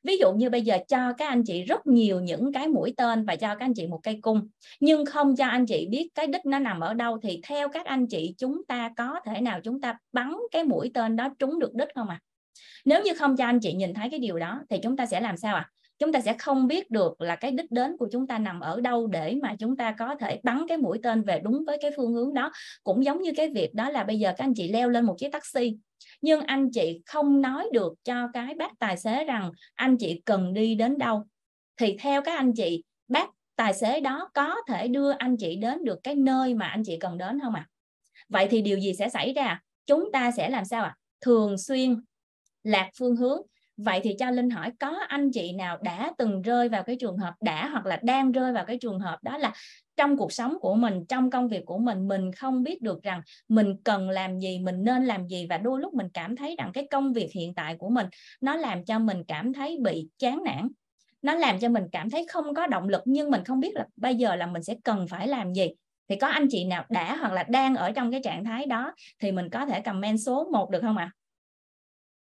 ví dụ như bây giờ cho các anh chị rất nhiều những cái mũi tên và cho các anh chị một cây cung nhưng không cho anh chị biết cái đích nó nằm ở đâu thì theo các anh chị chúng ta có thể nào chúng ta bắn cái mũi tên đó trúng được đích không ạ à? nếu như không cho anh chị nhìn thấy cái điều đó thì chúng ta sẽ làm sao ạ à? chúng ta sẽ không biết được là cái đích đến của chúng ta nằm ở đâu để mà chúng ta có thể bắn cái mũi tên về đúng với cái phương hướng đó cũng giống như cái việc đó là bây giờ các anh chị leo lên một chiếc taxi nhưng anh chị không nói được cho cái bác tài xế rằng anh chị cần đi đến đâu thì theo các anh chị bác tài xế đó có thể đưa anh chị đến được cái nơi mà anh chị cần đến không ạ à? vậy thì điều gì sẽ xảy ra chúng ta sẽ làm sao ạ à? thường xuyên lạc phương hướng vậy thì cho linh hỏi có anh chị nào đã từng rơi vào cái trường hợp đã hoặc là đang rơi vào cái trường hợp đó là trong cuộc sống của mình trong công việc của mình mình không biết được rằng mình cần làm gì mình nên làm gì và đôi lúc mình cảm thấy rằng cái công việc hiện tại của mình nó làm cho mình cảm thấy bị chán nản nó làm cho mình cảm thấy không có động lực nhưng mình không biết là bây giờ là mình sẽ cần phải làm gì thì có anh chị nào đã hoặc là đang ở trong cái trạng thái đó thì mình có thể comment số 1 được không ạ? À?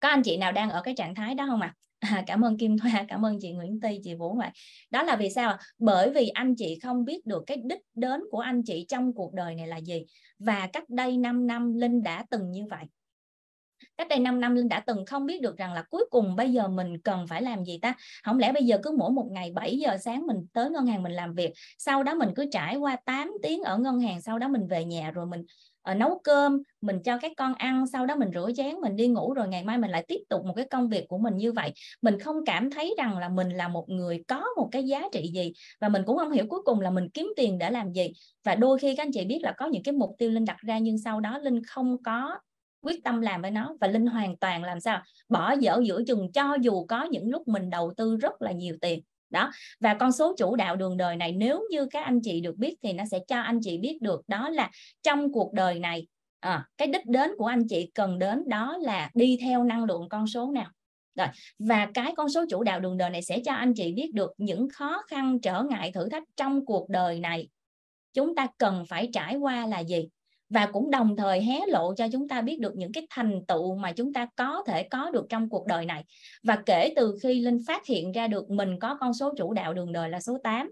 có anh chị nào đang ở cái trạng thái đó không ạ à? À, cảm ơn Kim Thoa, cảm ơn chị Nguyễn Tây, chị Vũ vậy. Đó là vì sao? Bởi vì anh chị không biết được cái đích đến của anh chị trong cuộc đời này là gì. Và cách đây 5 năm Linh đã từng như vậy. Cách đây 5 năm Linh đã từng không biết được rằng là cuối cùng bây giờ mình cần phải làm gì ta. Không lẽ bây giờ cứ mỗi một ngày 7 giờ sáng mình tới ngân hàng mình làm việc, sau đó mình cứ trải qua 8 tiếng ở ngân hàng, sau đó mình về nhà rồi mình uh, nấu cơm mình cho các con ăn sau đó mình rửa chén mình đi ngủ rồi ngày mai mình lại tiếp tục một cái công việc của mình như vậy mình không cảm thấy rằng là mình là một người có một cái giá trị gì và mình cũng không hiểu cuối cùng là mình kiếm tiền để làm gì và đôi khi các anh chị biết là có những cái mục tiêu linh đặt ra nhưng sau đó linh không có quyết tâm làm với nó và linh hoàn toàn làm sao bỏ dở giữa chừng cho dù có những lúc mình đầu tư rất là nhiều tiền đó và con số chủ đạo đường đời này nếu như các anh chị được biết thì nó sẽ cho anh chị biết được đó là trong cuộc đời này à, cái đích đến của anh chị cần đến đó là đi theo năng lượng con số nào rồi và cái con số chủ đạo đường đời này sẽ cho anh chị biết được những khó khăn trở ngại thử thách trong cuộc đời này chúng ta cần phải trải qua là gì và cũng đồng thời hé lộ cho chúng ta biết được những cái thành tựu mà chúng ta có thể có được trong cuộc đời này. Và kể từ khi Linh phát hiện ra được mình có con số chủ đạo đường đời là số 8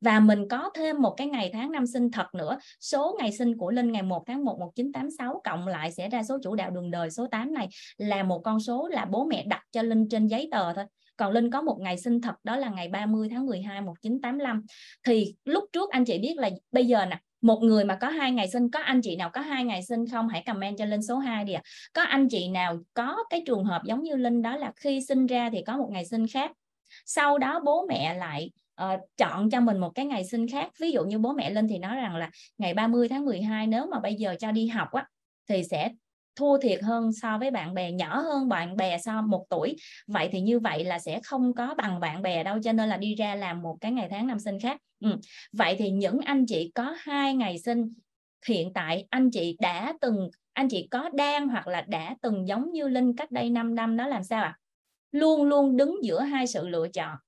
và mình có thêm một cái ngày tháng năm sinh thật nữa, số ngày sinh của Linh ngày 1 tháng 1 1986 cộng lại sẽ ra số chủ đạo đường đời số 8 này là một con số là bố mẹ đặt cho Linh trên giấy tờ thôi. Còn Linh có một ngày sinh thật đó là ngày 30 tháng 12 1985. Thì lúc trước anh chị biết là bây giờ nè, một người mà có hai ngày sinh có anh chị nào có hai ngày sinh không hãy comment cho linh số 2 đi ạ à. có anh chị nào có cái trường hợp giống như linh đó là khi sinh ra thì có một ngày sinh khác sau đó bố mẹ lại uh, chọn cho mình một cái ngày sinh khác ví dụ như bố mẹ linh thì nói rằng là ngày 30 tháng 12 nếu mà bây giờ cho đi học á thì sẽ thua thiệt hơn so với bạn bè nhỏ hơn bạn bè so một tuổi vậy thì như vậy là sẽ không có bằng bạn bè đâu cho nên là đi ra làm một cái ngày tháng năm sinh khác ừ. vậy thì những anh chị có hai ngày sinh hiện tại anh chị đã từng anh chị có đang hoặc là đã từng giống như linh cách đây 5 năm đó làm sao ạ à? luôn luôn đứng giữa hai sự lựa chọn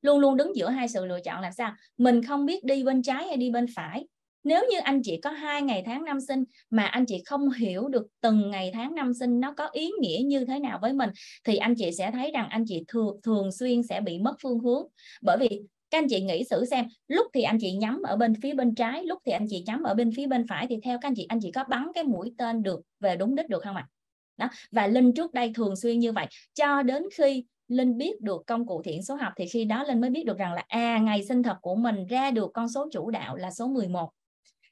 luôn luôn đứng giữa hai sự lựa chọn làm sao mình không biết đi bên trái hay đi bên phải nếu như anh chị có hai ngày tháng năm sinh mà anh chị không hiểu được từng ngày tháng năm sinh nó có ý nghĩa như thế nào với mình thì anh chị sẽ thấy rằng anh chị thường thường xuyên sẽ bị mất phương hướng bởi vì các anh chị nghĩ thử xem lúc thì anh chị nhắm ở bên phía bên trái lúc thì anh chị nhắm ở bên phía bên phải thì theo các anh chị anh chị có bắn cái mũi tên được về đúng đích được không ạ đó và linh trước đây thường xuyên như vậy cho đến khi linh biết được công cụ thiện số học thì khi đó linh mới biết được rằng là à ngày sinh thật của mình ra được con số chủ đạo là số 11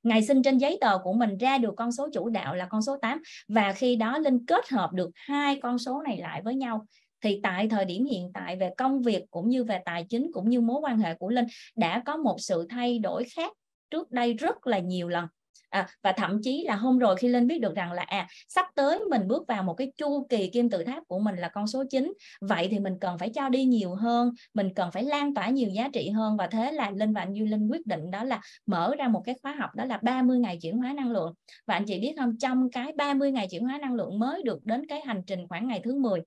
ngày sinh trên giấy tờ của mình ra được con số chủ đạo là con số 8 và khi đó linh kết hợp được hai con số này lại với nhau thì tại thời điểm hiện tại về công việc cũng như về tài chính cũng như mối quan hệ của linh đã có một sự thay đổi khác trước đây rất là nhiều lần à, và thậm chí là hôm rồi khi linh biết được rằng là à sắp tới mình bước vào một cái chu kỳ kim tự tháp của mình là con số 9 vậy thì mình cần phải trao đi nhiều hơn mình cần phải lan tỏa nhiều giá trị hơn và thế là linh và anh duy linh quyết định đó là mở ra một cái khóa học đó là 30 ngày chuyển hóa năng lượng và anh chị biết không trong cái 30 ngày chuyển hóa năng lượng mới được đến cái hành trình khoảng ngày thứ 10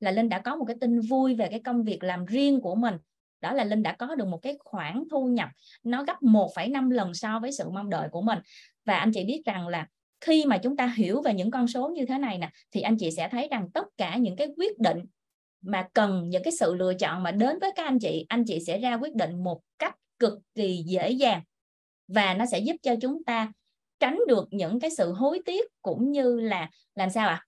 là linh đã có một cái tin vui về cái công việc làm riêng của mình đó là linh đã có được một cái khoản thu nhập nó gấp 1,5 lần so với sự mong đợi của mình và anh chị biết rằng là khi mà chúng ta hiểu về những con số như thế này nè thì anh chị sẽ thấy rằng tất cả những cái quyết định mà cần những cái sự lựa chọn mà đến với các anh chị anh chị sẽ ra quyết định một cách cực kỳ dễ dàng và nó sẽ giúp cho chúng ta tránh được những cái sự hối tiếc cũng như là làm sao ạ à?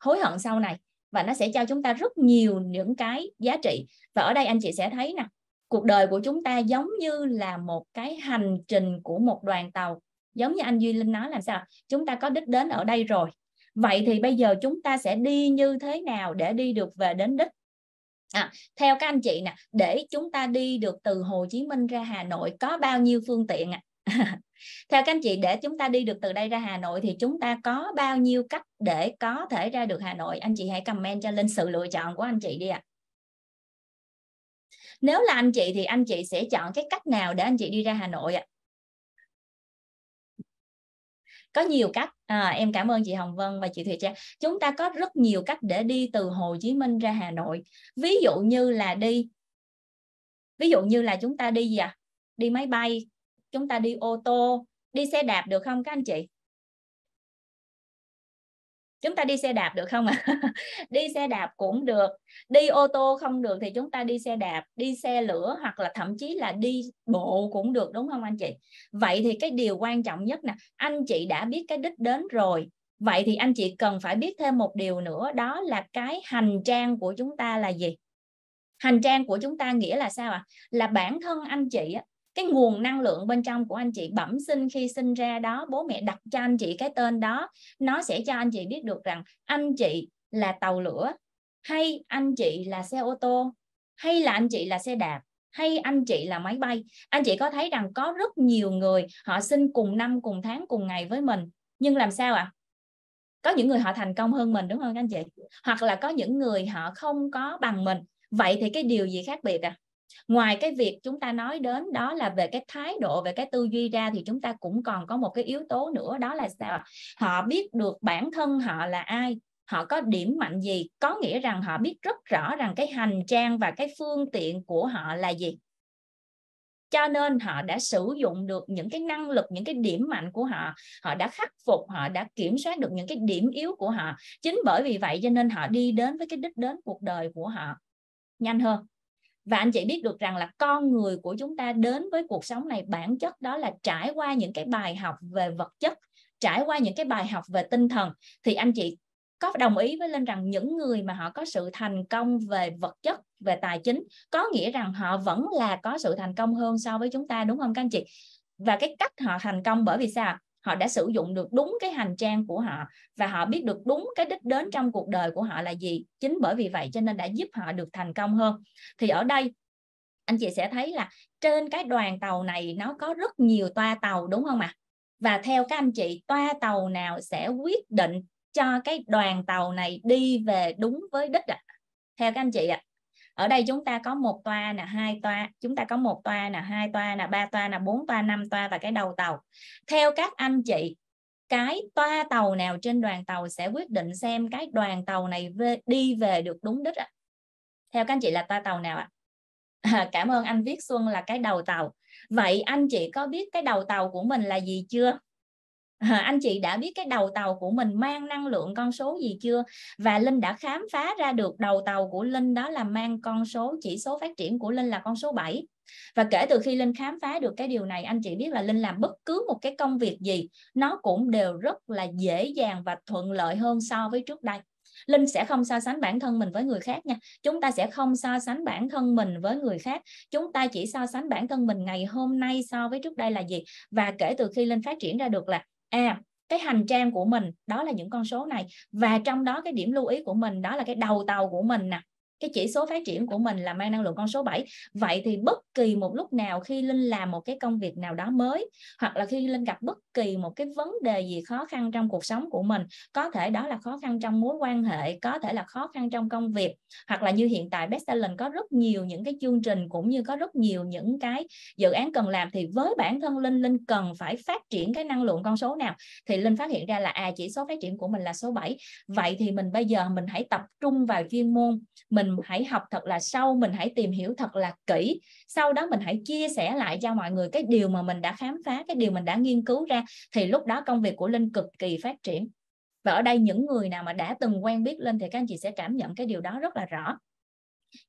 hối hận sau này và nó sẽ cho chúng ta rất nhiều những cái giá trị và ở đây anh chị sẽ thấy nè cuộc đời của chúng ta giống như là một cái hành trình của một đoàn tàu giống như anh duy linh nói làm sao chúng ta có đích đến ở đây rồi vậy thì bây giờ chúng ta sẽ đi như thế nào để đi được về đến đích À, theo các anh chị nè để chúng ta đi được từ Hồ Chí Minh ra Hà Nội có bao nhiêu phương tiện ạ à? theo các anh chị để chúng ta đi được từ đây ra Hà Nội thì chúng ta có bao nhiêu cách để có thể ra được Hà Nội anh chị hãy comment cho lên sự lựa chọn của anh chị đi ạ à. nếu là anh chị thì anh chị sẽ chọn cái cách nào để anh chị đi ra Hà Nội ạ à? có nhiều cách à, em cảm ơn chị Hồng Vân và chị Thùy Trang chúng ta có rất nhiều cách để đi từ Hồ Chí Minh ra Hà Nội ví dụ như là đi ví dụ như là chúng ta đi gì à? đi máy bay chúng ta đi ô tô đi xe đạp được không các anh chị chúng ta đi xe đạp được không ạ à? đi xe đạp cũng được đi ô tô không được thì chúng ta đi xe đạp đi xe lửa hoặc là thậm chí là đi bộ cũng được đúng không anh chị vậy thì cái điều quan trọng nhất nè anh chị đã biết cái đích đến rồi vậy thì anh chị cần phải biết thêm một điều nữa đó là cái hành trang của chúng ta là gì hành trang của chúng ta nghĩa là sao ạ à? là bản thân anh chị cái nguồn năng lượng bên trong của anh chị bẩm sinh khi sinh ra đó bố mẹ đặt cho anh chị cái tên đó nó sẽ cho anh chị biết được rằng anh chị là tàu lửa hay anh chị là xe ô tô hay là anh chị là xe đạp hay anh chị là máy bay anh chị có thấy rằng có rất nhiều người họ sinh cùng năm cùng tháng cùng ngày với mình nhưng làm sao ạ à? có những người họ thành công hơn mình đúng không anh chị hoặc là có những người họ không có bằng mình vậy thì cái điều gì khác biệt à ngoài cái việc chúng ta nói đến đó là về cái thái độ về cái tư duy ra thì chúng ta cũng còn có một cái yếu tố nữa đó là sao họ biết được bản thân họ là ai họ có điểm mạnh gì có nghĩa rằng họ biết rất rõ rằng cái hành trang và cái phương tiện của họ là gì cho nên họ đã sử dụng được những cái năng lực những cái điểm mạnh của họ họ đã khắc phục họ đã kiểm soát được những cái điểm yếu của họ chính bởi vì vậy cho nên họ đi đến với cái đích đến cuộc đời của họ nhanh hơn và anh chị biết được rằng là con người của chúng ta đến với cuộc sống này bản chất đó là trải qua những cái bài học về vật chất trải qua những cái bài học về tinh thần thì anh chị có đồng ý với lên rằng những người mà họ có sự thành công về vật chất về tài chính có nghĩa rằng họ vẫn là có sự thành công hơn so với chúng ta đúng không các anh chị và cái cách họ thành công bởi vì sao họ đã sử dụng được đúng cái hành trang của họ và họ biết được đúng cái đích đến trong cuộc đời của họ là gì chính bởi vì vậy cho nên đã giúp họ được thành công hơn thì ở đây anh chị sẽ thấy là trên cái đoàn tàu này nó có rất nhiều toa tàu đúng không ạ và theo các anh chị toa tàu nào sẽ quyết định cho cái đoàn tàu này đi về đúng với đích ạ à? theo các anh chị ạ à, ở đây chúng ta có một toa là hai toa chúng ta có một toa là hai toa là ba toa là bốn toa năm toa và cái đầu tàu theo các anh chị cái toa tàu nào trên đoàn tàu sẽ quyết định xem cái đoàn tàu này về, đi về được đúng đích ạ à? theo các anh chị là toa tàu nào ạ à, cảm ơn anh viết xuân là cái đầu tàu vậy anh chị có biết cái đầu tàu của mình là gì chưa Ờ, anh chị đã biết cái đầu tàu của mình mang năng lượng con số gì chưa và linh đã khám phá ra được đầu tàu của linh đó là mang con số chỉ số phát triển của linh là con số 7 và kể từ khi linh khám phá được cái điều này anh chị biết là linh làm bất cứ một cái công việc gì nó cũng đều rất là dễ dàng và thuận lợi hơn so với trước đây linh sẽ không so sánh bản thân mình với người khác nha chúng ta sẽ không so sánh bản thân mình với người khác chúng ta chỉ so sánh bản thân mình ngày hôm nay so với trước đây là gì và kể từ khi linh phát triển ra được là à cái hành trang của mình đó là những con số này và trong đó cái điểm lưu ý của mình đó là cái đầu tàu của mình nè cái chỉ số phát triển của mình là mang năng lượng con số 7 vậy thì bất kỳ một lúc nào khi linh làm một cái công việc nào đó mới hoặc là khi linh gặp bất kỳ một cái vấn đề gì khó khăn trong cuộc sống của mình có thể đó là khó khăn trong mối quan hệ có thể là khó khăn trong công việc hoặc là như hiện tại bestselling có rất nhiều những cái chương trình cũng như có rất nhiều những cái dự án cần làm thì với bản thân linh linh cần phải phát triển cái năng lượng con số nào thì linh phát hiện ra là à chỉ số phát triển của mình là số 7 vậy thì mình bây giờ mình hãy tập trung vào chuyên môn mình mình hãy học thật là sâu mình hãy tìm hiểu thật là kỹ sau đó mình hãy chia sẻ lại cho mọi người cái điều mà mình đã khám phá cái điều mình đã nghiên cứu ra thì lúc đó công việc của linh cực kỳ phát triển và ở đây những người nào mà đã từng quen biết linh thì các anh chị sẽ cảm nhận cái điều đó rất là rõ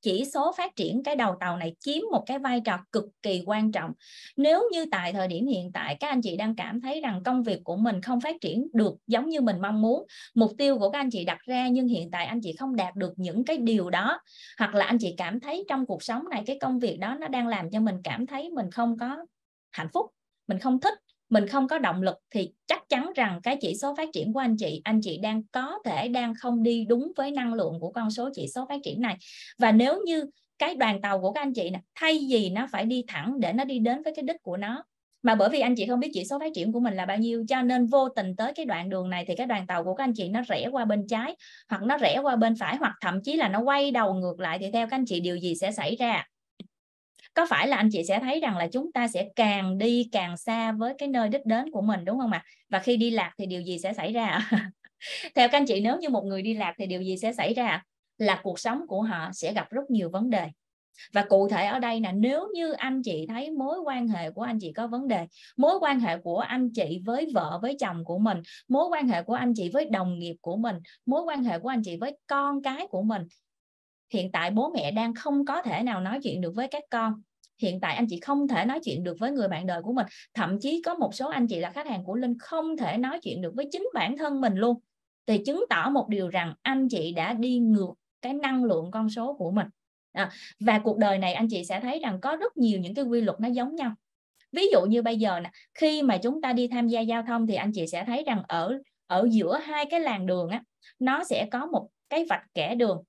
chỉ số phát triển cái đầu tàu này chiếm một cái vai trò cực kỳ quan trọng nếu như tại thời điểm hiện tại các anh chị đang cảm thấy rằng công việc của mình không phát triển được giống như mình mong muốn mục tiêu của các anh chị đặt ra nhưng hiện tại anh chị không đạt được những cái điều đó hoặc là anh chị cảm thấy trong cuộc sống này cái công việc đó nó đang làm cho mình cảm thấy mình không có hạnh phúc mình không thích mình không có động lực thì chắc chắn rằng cái chỉ số phát triển của anh chị anh chị đang có thể đang không đi đúng với năng lượng của con số chỉ số phát triển này và nếu như cái đoàn tàu của các anh chị này thay vì nó phải đi thẳng để nó đi đến với cái đích của nó mà bởi vì anh chị không biết chỉ số phát triển của mình là bao nhiêu cho nên vô tình tới cái đoạn đường này thì cái đoàn tàu của các anh chị nó rẽ qua bên trái hoặc nó rẽ qua bên phải hoặc thậm chí là nó quay đầu ngược lại thì theo các anh chị điều gì sẽ xảy ra có phải là anh chị sẽ thấy rằng là chúng ta sẽ càng đi càng xa với cái nơi đích đến của mình đúng không ạ và khi đi lạc thì điều gì sẽ xảy ra theo các anh chị nếu như một người đi lạc thì điều gì sẽ xảy ra là cuộc sống của họ sẽ gặp rất nhiều vấn đề và cụ thể ở đây là nếu như anh chị thấy mối quan hệ của anh chị có vấn đề mối quan hệ của anh chị với vợ với chồng của mình mối quan hệ của anh chị với đồng nghiệp của mình mối quan hệ của anh chị với con cái của mình hiện tại bố mẹ đang không có thể nào nói chuyện được với các con hiện tại anh chị không thể nói chuyện được với người bạn đời của mình thậm chí có một số anh chị là khách hàng của linh không thể nói chuyện được với chính bản thân mình luôn thì chứng tỏ một điều rằng anh chị đã đi ngược cái năng lượng con số của mình à, và cuộc đời này anh chị sẽ thấy rằng có rất nhiều những cái quy luật nó giống nhau ví dụ như bây giờ nè khi mà chúng ta đi tham gia giao thông thì anh chị sẽ thấy rằng ở ở giữa hai cái làn đường á nó sẽ có một cái vạch kẻ đường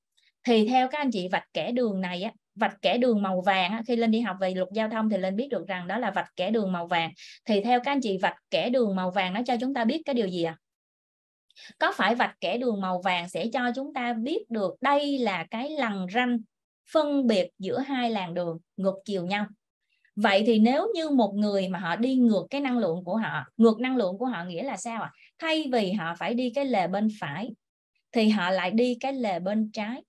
thì theo các anh chị vạch kẻ đường này á vạch kẻ đường màu vàng khi lên đi học về luật giao thông thì lên biết được rằng đó là vạch kẻ đường màu vàng thì theo các anh chị vạch kẻ đường màu vàng nó cho chúng ta biết cái điều gì ạ à? có phải vạch kẻ đường màu vàng sẽ cho chúng ta biết được đây là cái lằn ranh phân biệt giữa hai làn đường ngược chiều nhau vậy thì nếu như một người mà họ đi ngược cái năng lượng của họ ngược năng lượng của họ nghĩa là sao ạ à? thay vì họ phải đi cái lề bên phải thì họ lại đi cái lề bên trái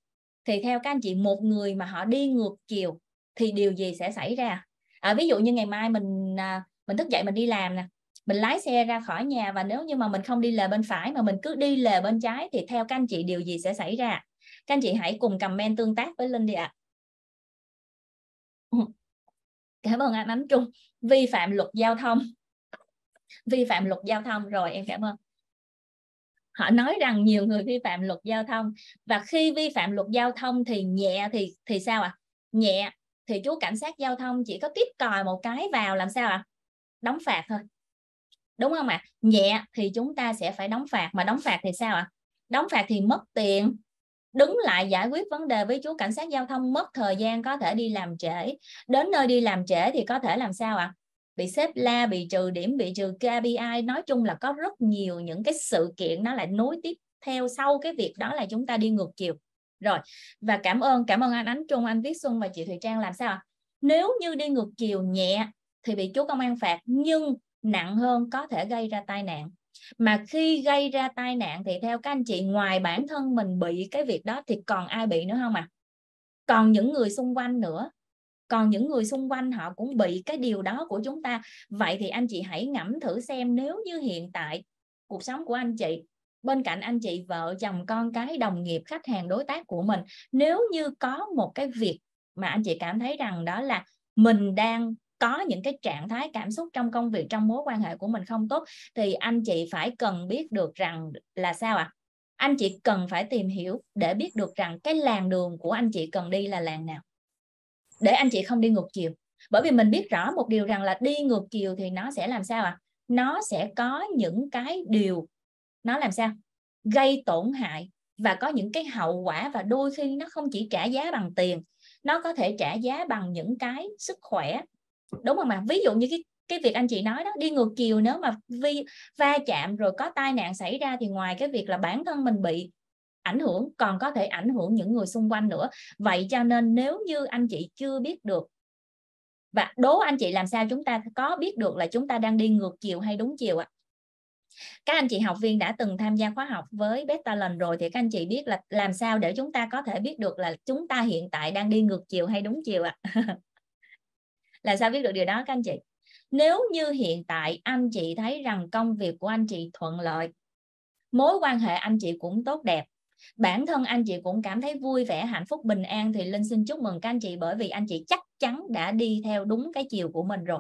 thì theo các anh chị một người mà họ đi ngược chiều thì điều gì sẽ xảy ra à, ví dụ như ngày mai mình à, mình thức dậy mình đi làm nè mình lái xe ra khỏi nhà và nếu như mà mình không đi lề bên phải mà mình cứ đi lề bên trái thì theo các anh chị điều gì sẽ xảy ra các anh chị hãy cùng comment tương tác với linh đi ạ cảm ơn anh ánh trung vi phạm luật giao thông vi phạm luật giao thông rồi em cảm ơn họ nói rằng nhiều người vi phạm luật giao thông và khi vi phạm luật giao thông thì nhẹ thì thì sao ạ à? nhẹ thì chú cảnh sát giao thông chỉ có tiếp còi một cái vào làm sao ạ à? đóng phạt thôi đúng không ạ à? nhẹ thì chúng ta sẽ phải đóng phạt mà đóng phạt thì sao ạ à? đóng phạt thì mất tiền đứng lại giải quyết vấn đề với chú cảnh sát giao thông mất thời gian có thể đi làm trễ đến nơi đi làm trễ thì có thể làm sao ạ à? bị xếp la bị trừ điểm bị trừ KPI nói chung là có rất nhiều những cái sự kiện nó lại nối tiếp theo sau cái việc đó là chúng ta đi ngược chiều rồi và cảm ơn cảm ơn anh Ánh Trung anh Viết Xuân và chị Thùy Trang làm sao nếu như đi ngược chiều nhẹ thì bị chú công an phạt nhưng nặng hơn có thể gây ra tai nạn mà khi gây ra tai nạn thì theo các anh chị ngoài bản thân mình bị cái việc đó thì còn ai bị nữa không ạ à? còn những người xung quanh nữa còn những người xung quanh họ cũng bị cái điều đó của chúng ta vậy thì anh chị hãy ngẫm thử xem nếu như hiện tại cuộc sống của anh chị bên cạnh anh chị vợ chồng con cái đồng nghiệp khách hàng đối tác của mình nếu như có một cái việc mà anh chị cảm thấy rằng đó là mình đang có những cái trạng thái cảm xúc trong công việc trong mối quan hệ của mình không tốt thì anh chị phải cần biết được rằng là sao ạ à? anh chị cần phải tìm hiểu để biết được rằng cái làng đường của anh chị cần đi là làng nào để anh chị không đi ngược chiều bởi vì mình biết rõ một điều rằng là đi ngược chiều thì nó sẽ làm sao ạ à? nó sẽ có những cái điều nó làm sao gây tổn hại và có những cái hậu quả và đôi khi nó không chỉ trả giá bằng tiền nó có thể trả giá bằng những cái sức khỏe đúng không ạ ví dụ như cái cái việc anh chị nói đó đi ngược chiều nếu mà vi va chạm rồi có tai nạn xảy ra thì ngoài cái việc là bản thân mình bị ảnh hưởng còn có thể ảnh hưởng những người xung quanh nữa vậy cho nên nếu như anh chị chưa biết được và đố anh chị làm sao chúng ta có biết được là chúng ta đang đi ngược chiều hay đúng chiều ạ các anh chị học viên đã từng tham gia khóa học với beta lần rồi thì các anh chị biết là làm sao để chúng ta có thể biết được là chúng ta hiện tại đang đi ngược chiều hay đúng chiều ạ à? là sao biết được điều đó các anh chị nếu như hiện tại anh chị thấy rằng công việc của anh chị thuận lợi mối quan hệ anh chị cũng tốt đẹp bản thân anh chị cũng cảm thấy vui vẻ hạnh phúc bình an thì linh xin chúc mừng các anh chị bởi vì anh chị chắc chắn đã đi theo đúng cái chiều của mình rồi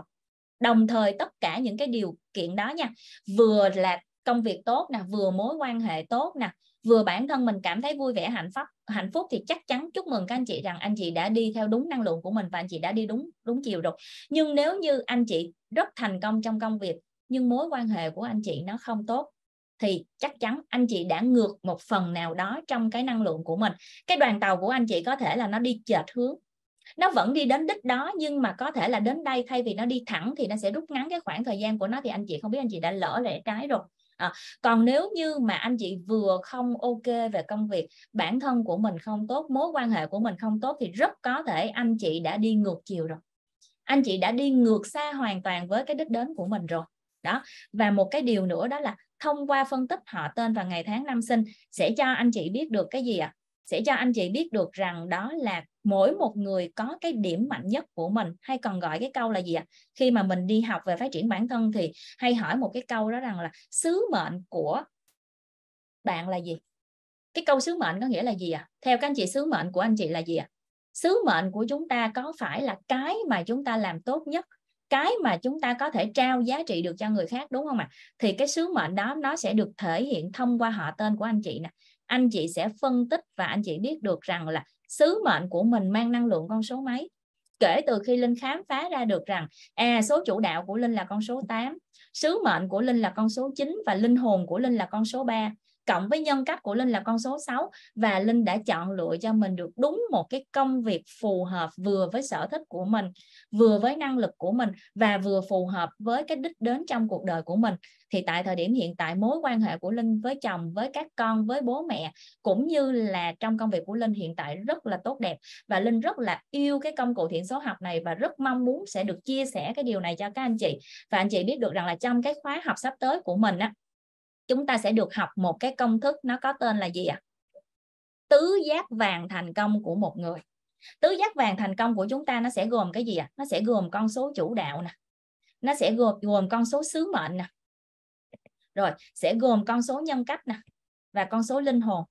đồng thời tất cả những cái điều kiện đó nha vừa là công việc tốt nè vừa mối quan hệ tốt nè vừa bản thân mình cảm thấy vui vẻ hạnh phúc hạnh phúc thì chắc chắn chúc mừng các anh chị rằng anh chị đã đi theo đúng năng lượng của mình và anh chị đã đi đúng đúng chiều rồi nhưng nếu như anh chị rất thành công trong công việc nhưng mối quan hệ của anh chị nó không tốt thì chắc chắn anh chị đã ngược một phần nào đó trong cái năng lượng của mình cái đoàn tàu của anh chị có thể là nó đi chệch hướng nó vẫn đi đến đích đó nhưng mà có thể là đến đây thay vì nó đi thẳng thì nó sẽ rút ngắn cái khoảng thời gian của nó thì anh chị không biết anh chị đã lỡ rẽ trái rồi À, còn nếu như mà anh chị vừa không ok về công việc bản thân của mình không tốt mối quan hệ của mình không tốt thì rất có thể anh chị đã đi ngược chiều rồi anh chị đã đi ngược xa hoàn toàn với cái đích đến của mình rồi đó và một cái điều nữa đó là thông qua phân tích họ tên và ngày tháng năm sinh sẽ cho anh chị biết được cái gì ạ? Sẽ cho anh chị biết được rằng đó là mỗi một người có cái điểm mạnh nhất của mình hay còn gọi cái câu là gì ạ? Khi mà mình đi học về phát triển bản thân thì hay hỏi một cái câu đó rằng là sứ mệnh của bạn là gì? Cái câu sứ mệnh có nghĩa là gì ạ? Theo các anh chị sứ mệnh của anh chị là gì ạ? Sứ mệnh của chúng ta có phải là cái mà chúng ta làm tốt nhất cái mà chúng ta có thể trao giá trị được cho người khác đúng không ạ thì cái sứ mệnh đó nó sẽ được thể hiện thông qua họ tên của anh chị nè anh chị sẽ phân tích và anh chị biết được rằng là sứ mệnh của mình mang năng lượng con số mấy kể từ khi Linh khám phá ra được rằng à số chủ đạo của Linh là con số 8, sứ mệnh của Linh là con số 9 và linh hồn của Linh là con số 3 cộng với nhân cách của Linh là con số 6 và Linh đã chọn lựa cho mình được đúng một cái công việc phù hợp vừa với sở thích của mình, vừa với năng lực của mình và vừa phù hợp với cái đích đến trong cuộc đời của mình. Thì tại thời điểm hiện tại mối quan hệ của Linh với chồng, với các con, với bố mẹ cũng như là trong công việc của Linh hiện tại rất là tốt đẹp và Linh rất là yêu cái công cụ thiện số học này và rất mong muốn sẽ được chia sẻ cái điều này cho các anh chị. Và anh chị biết được rằng là trong cái khóa học sắp tới của mình á chúng ta sẽ được học một cái công thức nó có tên là gì ạ? Tứ giác vàng thành công của một người. Tứ giác vàng thành công của chúng ta nó sẽ gồm cái gì ạ? Nó sẽ gồm con số chủ đạo nè. Nó sẽ gồm gồm con số sứ mệnh nè. Rồi, sẽ gồm con số nhân cách nè và con số linh hồn.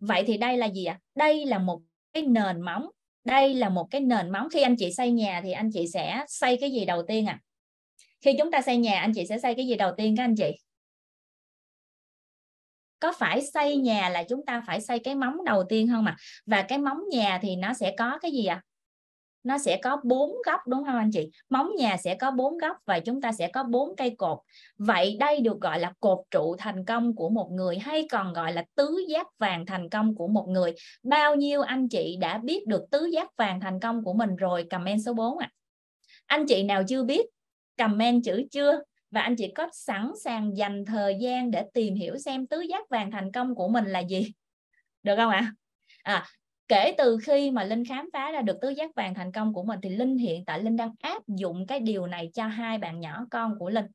Vậy thì đây là gì ạ? Đây là một cái nền móng. Đây là một cái nền móng khi anh chị xây nhà thì anh chị sẽ xây cái gì đầu tiên ạ? À? Khi chúng ta xây nhà anh chị sẽ xây cái gì đầu tiên các anh chị? có phải xây nhà là chúng ta phải xây cái móng đầu tiên không ạ à? và cái móng nhà thì nó sẽ có cái gì ạ à? nó sẽ có bốn góc đúng không anh chị móng nhà sẽ có bốn góc và chúng ta sẽ có bốn cây cột vậy đây được gọi là cột trụ thành công của một người hay còn gọi là tứ giác vàng thành công của một người bao nhiêu anh chị đã biết được tứ giác vàng thành công của mình rồi comment số 4 ạ à? anh chị nào chưa biết comment chữ chưa và anh chị có sẵn sàng dành thời gian để tìm hiểu xem tứ giác vàng thành công của mình là gì được không ạ à? à, kể từ khi mà linh khám phá ra được tứ giác vàng thành công của mình thì linh hiện tại linh đang áp dụng cái điều này cho hai bạn nhỏ con của linh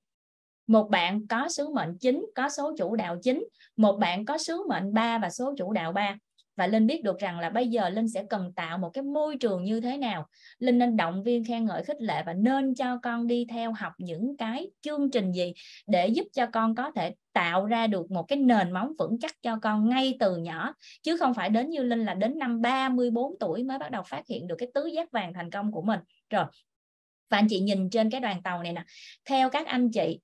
một bạn có sứ mệnh chính có số chủ đạo chính một bạn có sứ mệnh ba và số chủ đạo ba và linh biết được rằng là bây giờ linh sẽ cần tạo một cái môi trường như thế nào linh nên động viên khen ngợi khích lệ và nên cho con đi theo học những cái chương trình gì để giúp cho con có thể tạo ra được một cái nền móng vững chắc cho con ngay từ nhỏ chứ không phải đến như linh là đến năm 34 tuổi mới bắt đầu phát hiện được cái tứ giác vàng thành công của mình rồi và anh chị nhìn trên cái đoàn tàu này nè theo các anh chị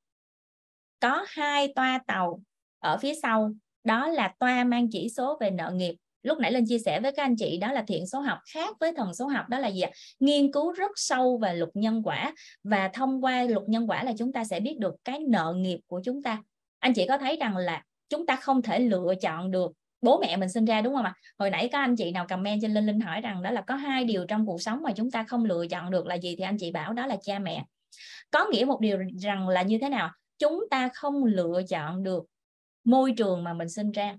có hai toa tàu ở phía sau đó là toa mang chỉ số về nợ nghiệp lúc nãy Linh chia sẻ với các anh chị đó là thiện số học khác với thần số học đó là gì ạ? Nghiên cứu rất sâu về luật nhân quả và thông qua luật nhân quả là chúng ta sẽ biết được cái nợ nghiệp của chúng ta. Anh chị có thấy rằng là chúng ta không thể lựa chọn được bố mẹ mình sinh ra đúng không ạ? Hồi nãy có anh chị nào comment trên Linh Linh hỏi rằng đó là có hai điều trong cuộc sống mà chúng ta không lựa chọn được là gì thì anh chị bảo đó là cha mẹ. Có nghĩa một điều rằng là như thế nào? Chúng ta không lựa chọn được môi trường mà mình sinh ra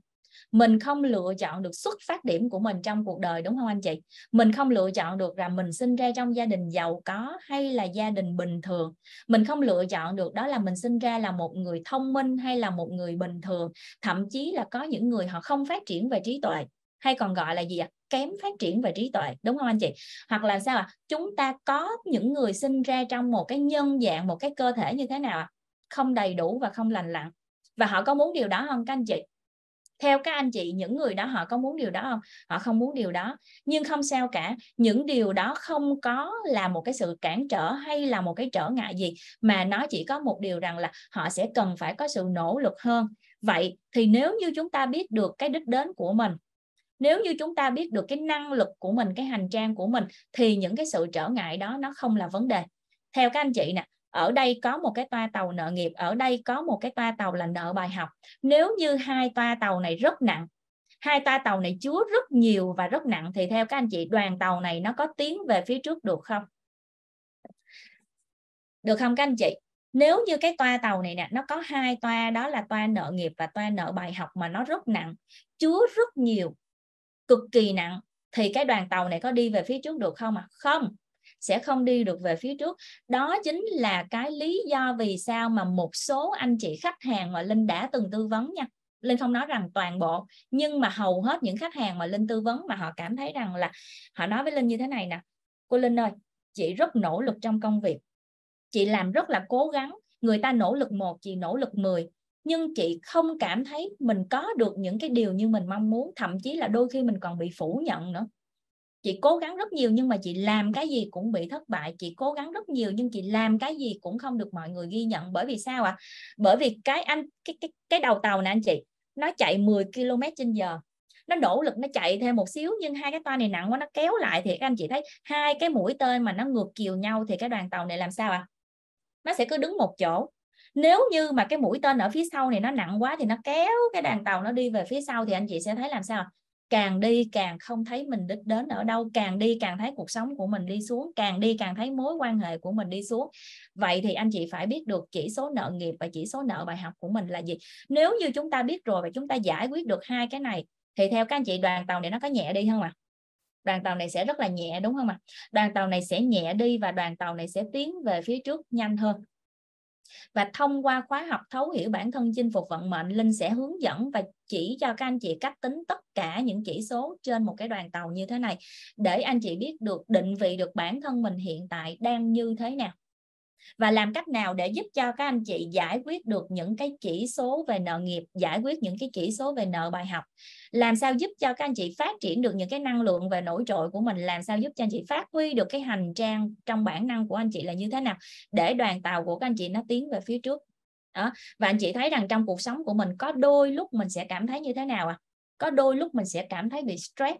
mình không lựa chọn được xuất phát điểm của mình trong cuộc đời đúng không anh chị mình không lựa chọn được là mình sinh ra trong gia đình giàu có hay là gia đình bình thường mình không lựa chọn được đó là mình sinh ra là một người thông minh hay là một người bình thường thậm chí là có những người họ không phát triển về trí tuệ hay còn gọi là gì ạ kém phát triển về trí tuệ đúng không anh chị hoặc là sao ạ chúng ta có những người sinh ra trong một cái nhân dạng một cái cơ thể như thế nào ạ không đầy đủ và không lành lặn và họ có muốn điều đó không các anh chị theo các anh chị những người đó họ có muốn điều đó không họ không muốn điều đó nhưng không sao cả những điều đó không có là một cái sự cản trở hay là một cái trở ngại gì mà nó chỉ có một điều rằng là họ sẽ cần phải có sự nỗ lực hơn vậy thì nếu như chúng ta biết được cái đích đến của mình nếu như chúng ta biết được cái năng lực của mình cái hành trang của mình thì những cái sự trở ngại đó nó không là vấn đề theo các anh chị nè ở đây có một cái toa tàu nợ nghiệp ở đây có một cái toa tàu là nợ bài học nếu như hai toa tàu này rất nặng hai toa tàu này chứa rất nhiều và rất nặng thì theo các anh chị đoàn tàu này nó có tiến về phía trước được không được không các anh chị nếu như cái toa tàu này nè nó có hai toa đó là toa nợ nghiệp và toa nợ bài học mà nó rất nặng chứa rất nhiều cực kỳ nặng thì cái đoàn tàu này có đi về phía trước được không ạ à? không sẽ không đi được về phía trước đó chính là cái lý do vì sao mà một số anh chị khách hàng mà linh đã từng tư vấn nha linh không nói rằng toàn bộ nhưng mà hầu hết những khách hàng mà linh tư vấn mà họ cảm thấy rằng là họ nói với linh như thế này nè cô linh ơi chị rất nỗ lực trong công việc chị làm rất là cố gắng người ta nỗ lực một chị nỗ lực mười, nhưng chị không cảm thấy mình có được những cái điều như mình mong muốn thậm chí là đôi khi mình còn bị phủ nhận nữa chị cố gắng rất nhiều nhưng mà chị làm cái gì cũng bị thất bại chị cố gắng rất nhiều nhưng chị làm cái gì cũng không được mọi người ghi nhận bởi vì sao ạ à? bởi vì cái anh cái cái cái đầu tàu nè anh chị nó chạy 10 km trên giờ nó nỗ lực nó chạy thêm một xíu nhưng hai cái toa này nặng quá nó kéo lại thì các anh chị thấy hai cái mũi tên mà nó ngược chiều nhau thì cái đoàn tàu này làm sao ạ à? nó sẽ cứ đứng một chỗ nếu như mà cái mũi tên ở phía sau này nó nặng quá thì nó kéo cái đoàn tàu nó đi về phía sau thì anh chị sẽ thấy làm sao càng đi càng không thấy mình đích đến ở đâu càng đi càng thấy cuộc sống của mình đi xuống càng đi càng thấy mối quan hệ của mình đi xuống vậy thì anh chị phải biết được chỉ số nợ nghiệp và chỉ số nợ bài học của mình là gì nếu như chúng ta biết rồi và chúng ta giải quyết được hai cái này thì theo các anh chị đoàn tàu này nó có nhẹ đi không ạ à? đoàn tàu này sẽ rất là nhẹ đúng không ạ à? đoàn tàu này sẽ nhẹ đi và đoàn tàu này sẽ tiến về phía trước nhanh hơn và thông qua khóa học thấu hiểu bản thân chinh phục vận mệnh linh sẽ hướng dẫn và chỉ cho các anh chị cách tính tất cả những chỉ số trên một cái đoàn tàu như thế này để anh chị biết được định vị được bản thân mình hiện tại đang như thế nào và làm cách nào để giúp cho các anh chị giải quyết được những cái chỉ số về nợ nghiệp giải quyết những cái chỉ số về nợ bài học làm sao giúp cho các anh chị phát triển được những cái năng lượng về nổi trội của mình làm sao giúp cho anh chị phát huy được cái hành trang trong bản năng của anh chị là như thế nào để đoàn tàu của các anh chị nó tiến về phía trước đó và anh chị thấy rằng trong cuộc sống của mình có đôi lúc mình sẽ cảm thấy như thế nào à có đôi lúc mình sẽ cảm thấy bị stress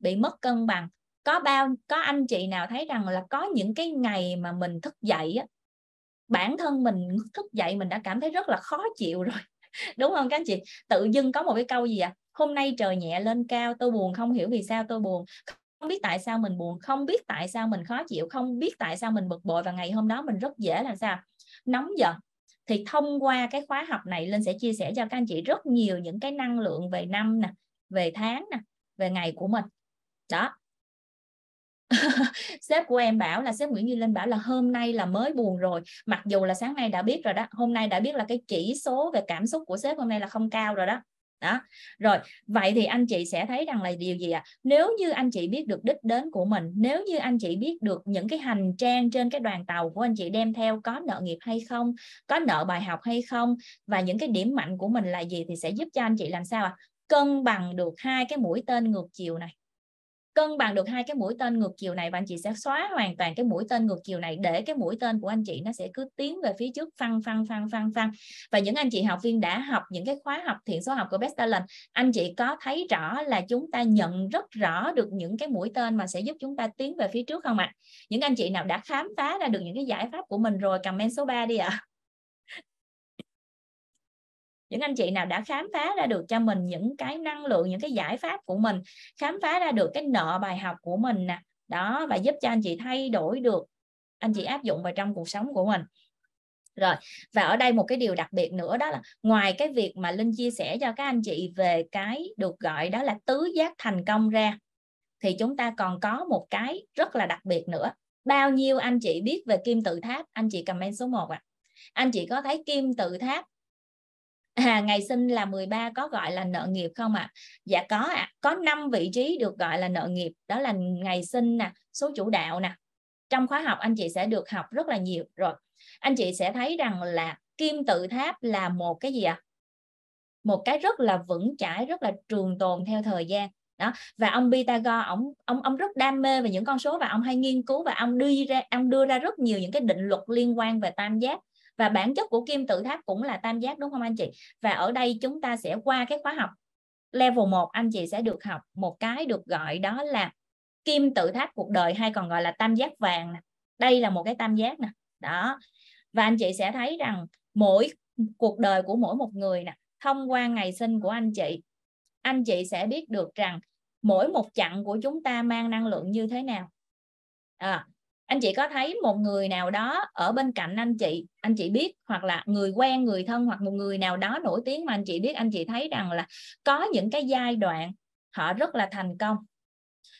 bị mất cân bằng có bao có anh chị nào thấy rằng là có những cái ngày mà mình thức dậy á, bản thân mình thức dậy mình đã cảm thấy rất là khó chịu rồi đúng không các anh chị tự dưng có một cái câu gì ạ à? hôm nay trời nhẹ lên cao tôi buồn không hiểu vì sao tôi buồn không biết tại sao mình buồn không biết tại sao mình khó chịu không biết tại sao mình bực bội và ngày hôm đó mình rất dễ làm sao nóng giận thì thông qua cái khóa học này linh sẽ chia sẻ cho các anh chị rất nhiều những cái năng lượng về năm nè về tháng nè về ngày của mình đó sếp của em bảo là sếp Nguyễn duy Linh bảo là hôm nay là mới buồn rồi mặc dù là sáng nay đã biết rồi đó hôm nay đã biết là cái chỉ số về cảm xúc của sếp hôm nay là không cao rồi đó đó rồi vậy thì anh chị sẽ thấy rằng là điều gì ạ à? nếu như anh chị biết được đích đến của mình nếu như anh chị biết được những cái hành trang trên cái đoàn tàu của anh chị đem theo có nợ nghiệp hay không có nợ bài học hay không và những cái điểm mạnh của mình là gì thì sẽ giúp cho anh chị làm sao ạ à? cân bằng được hai cái mũi tên ngược chiều này cân bằng được hai cái mũi tên ngược chiều này và anh chị sẽ xóa hoàn toàn cái mũi tên ngược chiều này để cái mũi tên của anh chị nó sẽ cứ tiến về phía trước phăng phăng phăng phăng phăng và những anh chị học viên đã học những cái khóa học thiện số học của Best Talent anh chị có thấy rõ là chúng ta nhận rất rõ được những cái mũi tên mà sẽ giúp chúng ta tiến về phía trước không ạ à? những anh chị nào đã khám phá ra được những cái giải pháp của mình rồi comment số 3 đi ạ à những anh chị nào đã khám phá ra được cho mình những cái năng lượng những cái giải pháp của mình khám phá ra được cái nợ bài học của mình nè đó và giúp cho anh chị thay đổi được anh chị áp dụng vào trong cuộc sống của mình rồi và ở đây một cái điều đặc biệt nữa đó là ngoài cái việc mà linh chia sẻ cho các anh chị về cái được gọi đó là tứ giác thành công ra thì chúng ta còn có một cái rất là đặc biệt nữa bao nhiêu anh chị biết về kim tự tháp anh chị comment số 1 ạ à. anh chị có thấy kim tự tháp à, ngày sinh là 13 có gọi là nợ nghiệp không ạ à? dạ có ạ à. có 5 vị trí được gọi là nợ nghiệp đó là ngày sinh nè số chủ đạo nè trong khóa học anh chị sẽ được học rất là nhiều rồi anh chị sẽ thấy rằng là kim tự tháp là một cái gì ạ à? một cái rất là vững chãi rất là trường tồn theo thời gian đó và ông Pythagore ông ông ông rất đam mê về những con số và ông hay nghiên cứu và ông đưa ra ông đưa ra rất nhiều những cái định luật liên quan về tam giác và bản chất của kim tự tháp cũng là tam giác đúng không anh chị và ở đây chúng ta sẽ qua cái khóa học level 1 anh chị sẽ được học một cái được gọi đó là kim tự tháp cuộc đời hay còn gọi là tam giác vàng nè đây là một cái tam giác nè đó và anh chị sẽ thấy rằng mỗi cuộc đời của mỗi một người nè thông qua ngày sinh của anh chị anh chị sẽ biết được rằng mỗi một chặng của chúng ta mang năng lượng như thế nào à, anh chị có thấy một người nào đó ở bên cạnh anh chị anh chị biết hoặc là người quen người thân hoặc một người nào đó nổi tiếng mà anh chị biết anh chị thấy rằng là có những cái giai đoạn họ rất là thành công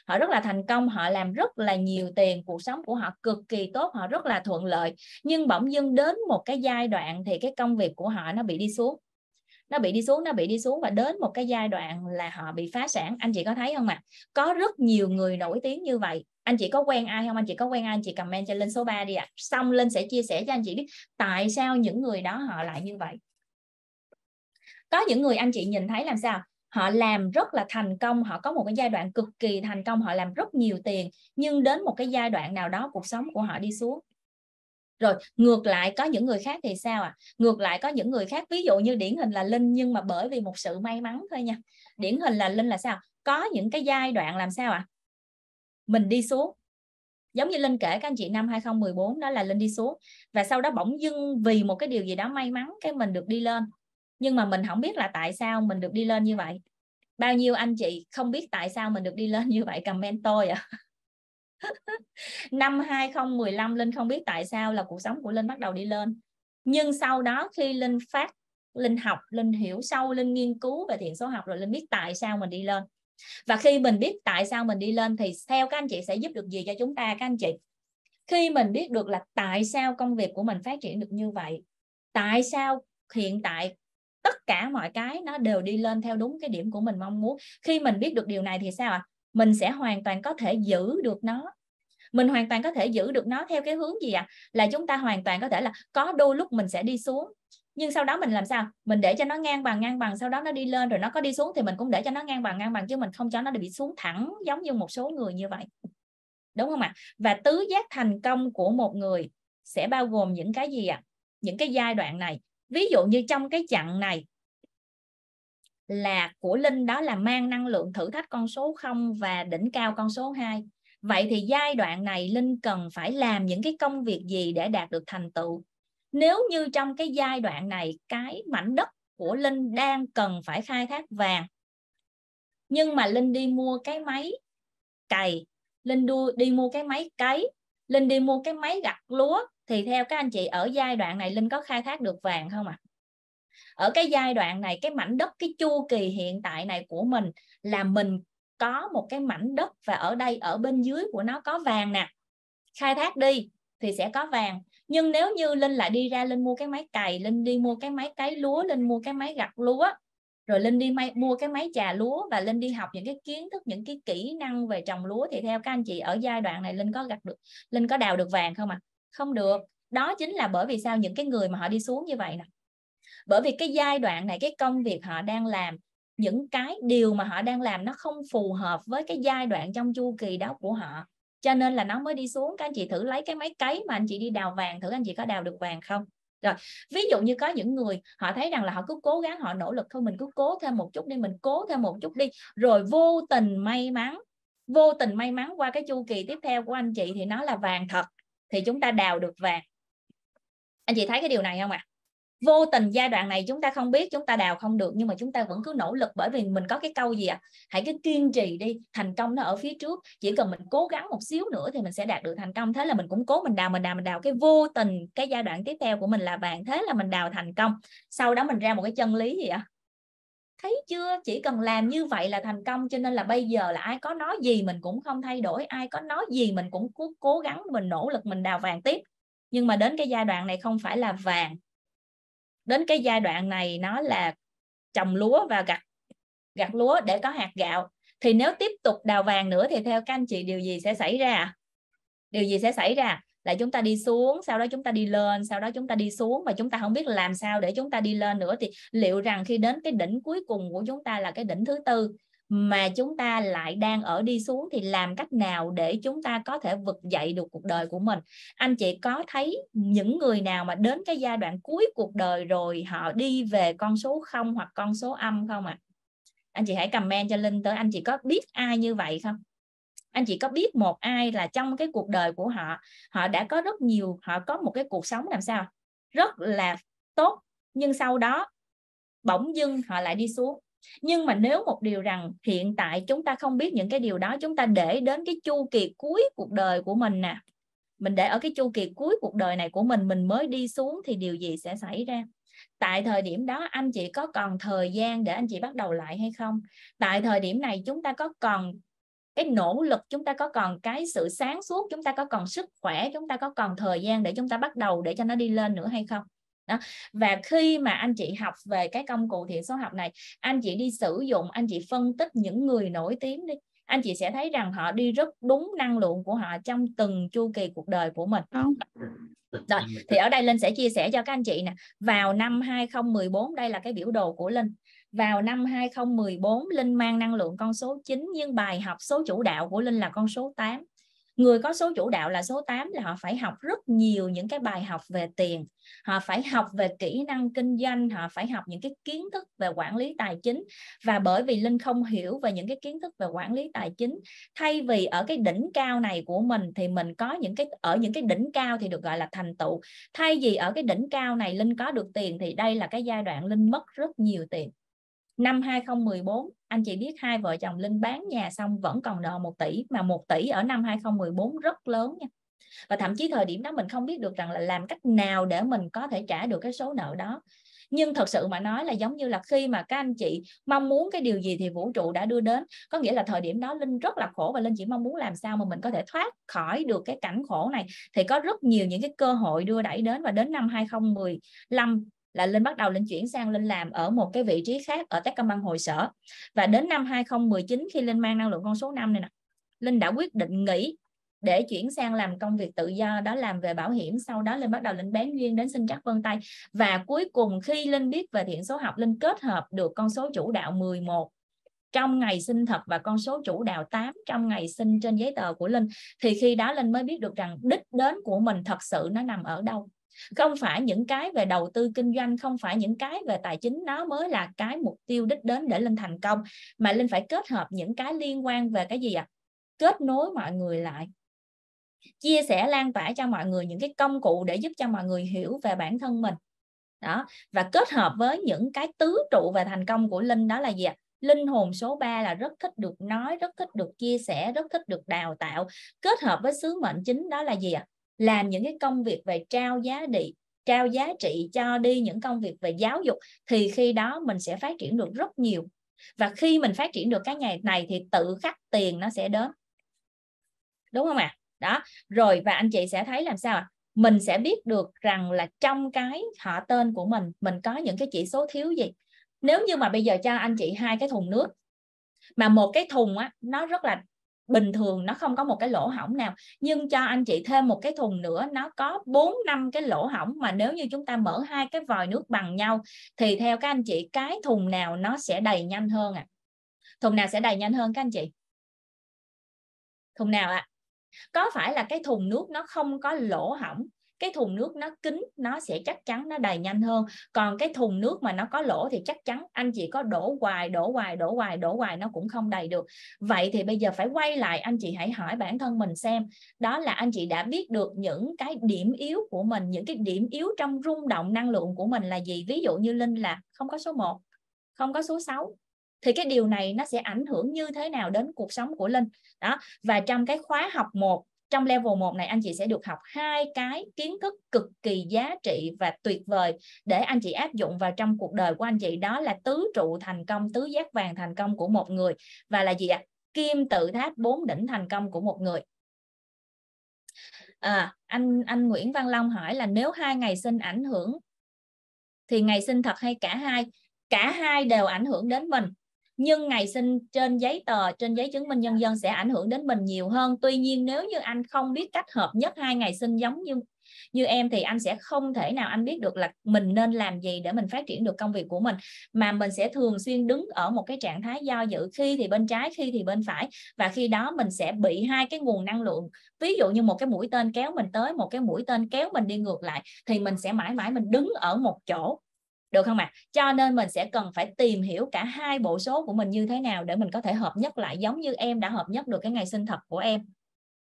họ rất là thành công họ làm rất là nhiều tiền cuộc sống của họ cực kỳ tốt họ rất là thuận lợi nhưng bỗng dưng đến một cái giai đoạn thì cái công việc của họ nó bị đi xuống nó bị đi xuống nó bị đi xuống và đến một cái giai đoạn là họ bị phá sản anh chị có thấy không ạ à? có rất nhiều người nổi tiếng như vậy anh chị có quen ai không anh chị có quen ai anh chị comment cho linh số 3 đi ạ xong linh sẽ chia sẻ cho anh chị biết tại sao những người đó họ lại như vậy có những người anh chị nhìn thấy làm sao họ làm rất là thành công họ có một cái giai đoạn cực kỳ thành công họ làm rất nhiều tiền nhưng đến một cái giai đoạn nào đó cuộc sống của họ đi xuống rồi ngược lại có những người khác thì sao ạ à? ngược lại có những người khác ví dụ như điển hình là linh nhưng mà bởi vì một sự may mắn thôi nha điển hình là linh là sao có những cái giai đoạn làm sao ạ à? mình đi xuống giống như Linh kể các anh chị năm 2014 đó là Linh đi xuống và sau đó bỗng dưng vì một cái điều gì đó may mắn cái mình được đi lên nhưng mà mình không biết là tại sao mình được đi lên như vậy bao nhiêu anh chị không biết tại sao mình được đi lên như vậy comment tôi ạ à? năm 2015 Linh không biết tại sao là cuộc sống của Linh bắt đầu đi lên nhưng sau đó khi Linh phát Linh học Linh hiểu sâu Linh nghiên cứu về thiện số học rồi Linh biết tại sao mình đi lên và khi mình biết tại sao mình đi lên thì theo các anh chị sẽ giúp được gì cho chúng ta các anh chị khi mình biết được là tại sao công việc của mình phát triển được như vậy tại sao hiện tại tất cả mọi cái nó đều đi lên theo đúng cái điểm của mình mong muốn khi mình biết được điều này thì sao ạ à? mình sẽ hoàn toàn có thể giữ được nó mình hoàn toàn có thể giữ được nó theo cái hướng gì ạ à? là chúng ta hoàn toàn có thể là có đôi lúc mình sẽ đi xuống nhưng sau đó mình làm sao mình để cho nó ngang bằng ngang bằng sau đó nó đi lên rồi nó có đi xuống thì mình cũng để cho nó ngang bằng ngang bằng chứ mình không cho nó bị xuống thẳng giống như một số người như vậy đúng không ạ và tứ giác thành công của một người sẽ bao gồm những cái gì ạ những cái giai đoạn này ví dụ như trong cái chặng này là của linh đó là mang năng lượng thử thách con số 0 và đỉnh cao con số 2 vậy thì giai đoạn này linh cần phải làm những cái công việc gì để đạt được thành tựu nếu như trong cái giai đoạn này cái mảnh đất của linh đang cần phải khai thác vàng nhưng mà linh đi mua cái máy cày linh đua đi mua cái máy cấy linh đi mua cái máy gặt lúa thì theo các anh chị ở giai đoạn này linh có khai thác được vàng không ạ à? ở cái giai đoạn này cái mảnh đất cái chu kỳ hiện tại này của mình là mình có một cái mảnh đất và ở đây ở bên dưới của nó có vàng nè khai thác đi thì sẽ có vàng nhưng nếu như linh lại đi ra linh mua cái máy cày linh đi mua cái máy cấy lúa linh mua cái máy gặt lúa rồi linh đi may, mua cái máy trà lúa và linh đi học những cái kiến thức những cái kỹ năng về trồng lúa thì theo các anh chị ở giai đoạn này linh có gặt được linh có đào được vàng không ạ à? không được đó chính là bởi vì sao những cái người mà họ đi xuống như vậy nè bởi vì cái giai đoạn này cái công việc họ đang làm những cái điều mà họ đang làm nó không phù hợp với cái giai đoạn trong chu kỳ đó của họ cho nên là nó mới đi xuống các anh chị thử lấy cái máy cấy mà anh chị đi đào vàng thử anh chị có đào được vàng không rồi ví dụ như có những người họ thấy rằng là họ cứ cố gắng họ nỗ lực thôi mình cứ cố thêm một chút đi mình cố thêm một chút đi rồi vô tình may mắn vô tình may mắn qua cái chu kỳ tiếp theo của anh chị thì nó là vàng thật thì chúng ta đào được vàng anh chị thấy cái điều này không ạ à? vô tình giai đoạn này chúng ta không biết chúng ta đào không được nhưng mà chúng ta vẫn cứ nỗ lực bởi vì mình có cái câu gì ạ à? hãy cứ kiên trì đi thành công nó ở phía trước chỉ cần mình cố gắng một xíu nữa thì mình sẽ đạt được thành công thế là mình cũng cố mình đào mình đào mình đào cái vô tình cái giai đoạn tiếp theo của mình là vàng thế là mình đào thành công sau đó mình ra một cái chân lý gì ạ à? thấy chưa chỉ cần làm như vậy là thành công cho nên là bây giờ là ai có nói gì mình cũng không thay đổi ai có nói gì mình cũng cố, cố gắng mình nỗ lực mình đào vàng tiếp nhưng mà đến cái giai đoạn này không phải là vàng đến cái giai đoạn này nó là trồng lúa và gặt gặt lúa để có hạt gạo thì nếu tiếp tục đào vàng nữa thì theo các anh chị điều gì sẽ xảy ra điều gì sẽ xảy ra là chúng ta đi xuống sau đó chúng ta đi lên sau đó chúng ta đi xuống và chúng ta không biết làm sao để chúng ta đi lên nữa thì liệu rằng khi đến cái đỉnh cuối cùng của chúng ta là cái đỉnh thứ tư mà chúng ta lại đang ở đi xuống thì làm cách nào để chúng ta có thể vực dậy được cuộc đời của mình anh chị có thấy những người nào mà đến cái giai đoạn cuối cuộc đời rồi họ đi về con số không hoặc con số âm không ạ à? anh chị hãy comment cho linh tới anh chị có biết ai như vậy không anh chị có biết một ai là trong cái cuộc đời của họ họ đã có rất nhiều họ có một cái cuộc sống làm sao rất là tốt nhưng sau đó bỗng dưng họ lại đi xuống nhưng mà nếu một điều rằng hiện tại chúng ta không biết những cái điều đó chúng ta để đến cái chu kỳ cuối cuộc đời của mình nè mình để ở cái chu kỳ cuối cuộc đời này của mình mình mới đi xuống thì điều gì sẽ xảy ra tại thời điểm đó anh chị có còn thời gian để anh chị bắt đầu lại hay không tại thời điểm này chúng ta có còn cái nỗ lực chúng ta có còn cái sự sáng suốt chúng ta có còn sức khỏe chúng ta có còn thời gian để chúng ta bắt đầu để cho nó đi lên nữa hay không đó và khi mà anh chị học về cái công cụ thiện số học này anh chị đi sử dụng anh chị phân tích những người nổi tiếng đi anh chị sẽ thấy rằng họ đi rất đúng năng lượng của họ trong từng chu kỳ cuộc đời của mình rồi thì ở đây Linh sẽ chia sẻ cho các anh chị nè vào năm 2014 đây là cái biểu đồ của Linh vào năm 2014 Linh mang năng lượng con số 9 nhưng bài học số chủ đạo của Linh là con số 8 người có số chủ đạo là số 8 là họ phải học rất nhiều những cái bài học về tiền họ phải học về kỹ năng kinh doanh họ phải học những cái kiến thức về quản lý tài chính và bởi vì linh không hiểu về những cái kiến thức về quản lý tài chính thay vì ở cái đỉnh cao này của mình thì mình có những cái ở những cái đỉnh cao thì được gọi là thành tựu thay vì ở cái đỉnh cao này linh có được tiền thì đây là cái giai đoạn linh mất rất nhiều tiền năm 2014 anh chị biết hai vợ chồng Linh bán nhà xong vẫn còn nợ 1 tỷ mà 1 tỷ ở năm 2014 rất lớn nha và thậm chí thời điểm đó mình không biết được rằng là làm cách nào để mình có thể trả được cái số nợ đó nhưng thật sự mà nói là giống như là khi mà các anh chị mong muốn cái điều gì thì vũ trụ đã đưa đến có nghĩa là thời điểm đó linh rất là khổ và linh chỉ mong muốn làm sao mà mình có thể thoát khỏi được cái cảnh khổ này thì có rất nhiều những cái cơ hội đưa đẩy đến và đến năm 2015 là Linh bắt đầu Linh chuyển sang Linh làm ở một cái vị trí khác ở Techcombank hồi sở và đến năm 2019 khi Linh mang năng lượng con số 5 này nè Linh đã quyết định nghỉ để chuyển sang làm công việc tự do đó làm về bảo hiểm sau đó linh bắt đầu linh bán duyên đến sinh chắc vân tay và cuối cùng khi linh biết về thiện số học linh kết hợp được con số chủ đạo 11 trong ngày sinh thật và con số chủ đạo 8 trong ngày sinh trên giấy tờ của linh thì khi đó linh mới biết được rằng đích đến của mình thật sự nó nằm ở đâu không phải những cái về đầu tư kinh doanh không phải những cái về tài chính nó mới là cái mục tiêu đích đến để linh thành công mà linh phải kết hợp những cái liên quan về cái gì ạ à? kết nối mọi người lại chia sẻ lan tỏa cho mọi người những cái công cụ để giúp cho mọi người hiểu về bản thân mình đó và kết hợp với những cái tứ trụ về thành công của linh đó là gì ạ à? linh hồn số 3 là rất thích được nói rất thích được chia sẻ rất thích được đào tạo kết hợp với sứ mệnh chính đó là gì ạ à? làm những cái công việc về trao giá trị trao giá trị cho đi những công việc về giáo dục thì khi đó mình sẽ phát triển được rất nhiều và khi mình phát triển được cái ngày này thì tự khắc tiền nó sẽ đến đúng không ạ à? đó rồi và anh chị sẽ thấy làm sao ạ à? mình sẽ biết được rằng là trong cái họ tên của mình mình có những cái chỉ số thiếu gì nếu như mà bây giờ cho anh chị hai cái thùng nước mà một cái thùng á nó rất là bình thường nó không có một cái lỗ hỏng nào nhưng cho anh chị thêm một cái thùng nữa nó có 4 năm cái lỗ hỏng mà nếu như chúng ta mở hai cái vòi nước bằng nhau thì theo các anh chị cái thùng nào nó sẽ đầy nhanh hơn ạ à? thùng nào sẽ đầy nhanh hơn các anh chị thùng nào ạ à? có phải là cái thùng nước nó không có lỗ hỏng cái thùng nước nó kín nó sẽ chắc chắn nó đầy nhanh hơn còn cái thùng nước mà nó có lỗ thì chắc chắn anh chị có đổ hoài đổ hoài đổ hoài đổ hoài nó cũng không đầy được vậy thì bây giờ phải quay lại anh chị hãy hỏi bản thân mình xem đó là anh chị đã biết được những cái điểm yếu của mình những cái điểm yếu trong rung động năng lượng của mình là gì ví dụ như linh là không có số 1 không có số 6 thì cái điều này nó sẽ ảnh hưởng như thế nào đến cuộc sống của linh đó và trong cái khóa học 1 trong level 1 này anh chị sẽ được học hai cái kiến thức cực kỳ giá trị và tuyệt vời để anh chị áp dụng vào trong cuộc đời của anh chị đó là tứ trụ thành công tứ giác vàng thành công của một người và là gì ạ kim tự tháp bốn đỉnh thành công của một người à, anh anh Nguyễn Văn Long hỏi là nếu hai ngày sinh ảnh hưởng thì ngày sinh thật hay cả hai cả hai đều ảnh hưởng đến mình nhưng ngày sinh trên giấy tờ trên giấy chứng minh nhân dân sẽ ảnh hưởng đến mình nhiều hơn tuy nhiên nếu như anh không biết cách hợp nhất hai ngày sinh giống như như em thì anh sẽ không thể nào anh biết được là mình nên làm gì để mình phát triển được công việc của mình mà mình sẽ thường xuyên đứng ở một cái trạng thái do dự khi thì bên trái khi thì bên phải và khi đó mình sẽ bị hai cái nguồn năng lượng ví dụ như một cái mũi tên kéo mình tới một cái mũi tên kéo mình đi ngược lại thì mình sẽ mãi mãi mình đứng ở một chỗ được không ạ à? cho nên mình sẽ cần phải tìm hiểu cả hai bộ số của mình như thế nào để mình có thể hợp nhất lại giống như em đã hợp nhất được cái ngày sinh thật của em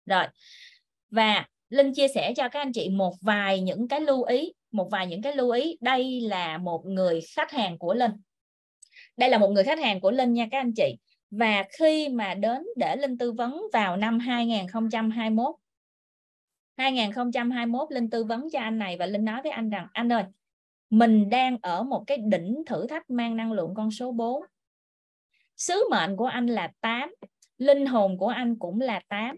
rồi và linh chia sẻ cho các anh chị một vài những cái lưu ý một vài những cái lưu ý đây là một người khách hàng của linh đây là một người khách hàng của linh nha các anh chị và khi mà đến để linh tư vấn vào năm 2021 2021 linh tư vấn cho anh này và linh nói với anh rằng anh ơi mình đang ở một cái đỉnh thử thách mang năng lượng con số 4 sứ mệnh của anh là 8 linh hồn của anh cũng là 8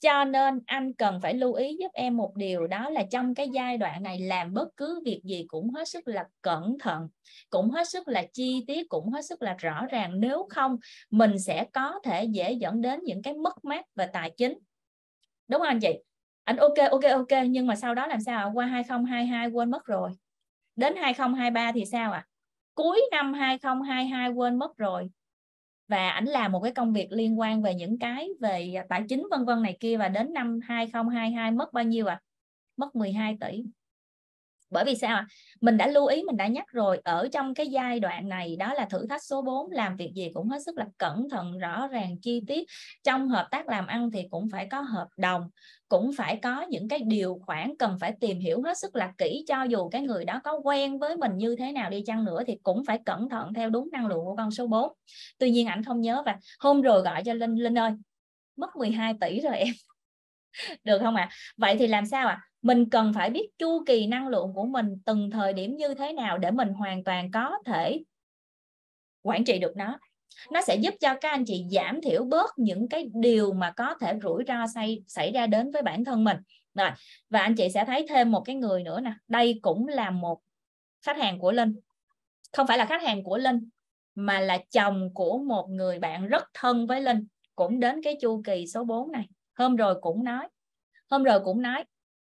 cho nên anh cần phải lưu ý giúp em một điều đó là trong cái giai đoạn này làm bất cứ việc gì cũng hết sức là cẩn thận cũng hết sức là chi tiết cũng hết sức là rõ ràng nếu không mình sẽ có thể dễ dẫn đến những cái mất mát về tài chính đúng không anh chị anh ok ok ok nhưng mà sau đó làm sao qua 2022 quên mất rồi đến 2023 thì sao ạ à? cuối năm 2022 quên mất rồi và ảnh làm một cái công việc liên quan về những cái về tài chính vân vân này kia và đến năm 2022 mất bao nhiêu ạ à? mất 12 tỷ bởi vì sao ạ mình đã lưu ý mình đã nhắc rồi ở trong cái giai đoạn này đó là thử thách số 4 làm việc gì cũng hết sức là cẩn thận rõ ràng chi tiết trong hợp tác làm ăn thì cũng phải có hợp đồng cũng phải có những cái điều khoản cần phải tìm hiểu hết sức là kỹ cho dù cái người đó có quen với mình như thế nào đi chăng nữa thì cũng phải cẩn thận theo đúng năng lượng của con số 4 tuy nhiên ảnh không nhớ và hôm rồi gọi cho linh linh ơi mất 12 tỷ rồi em được không ạ à? vậy thì làm sao ạ à? mình cần phải biết chu kỳ năng lượng của mình từng thời điểm như thế nào để mình hoàn toàn có thể quản trị được nó nó sẽ giúp cho các anh chị giảm thiểu bớt những cái điều mà có thể rủi ro xảy xảy ra đến với bản thân mình rồi và anh chị sẽ thấy thêm một cái người nữa nè đây cũng là một khách hàng của linh không phải là khách hàng của linh mà là chồng của một người bạn rất thân với linh cũng đến cái chu kỳ số 4 này hôm rồi cũng nói hôm rồi cũng nói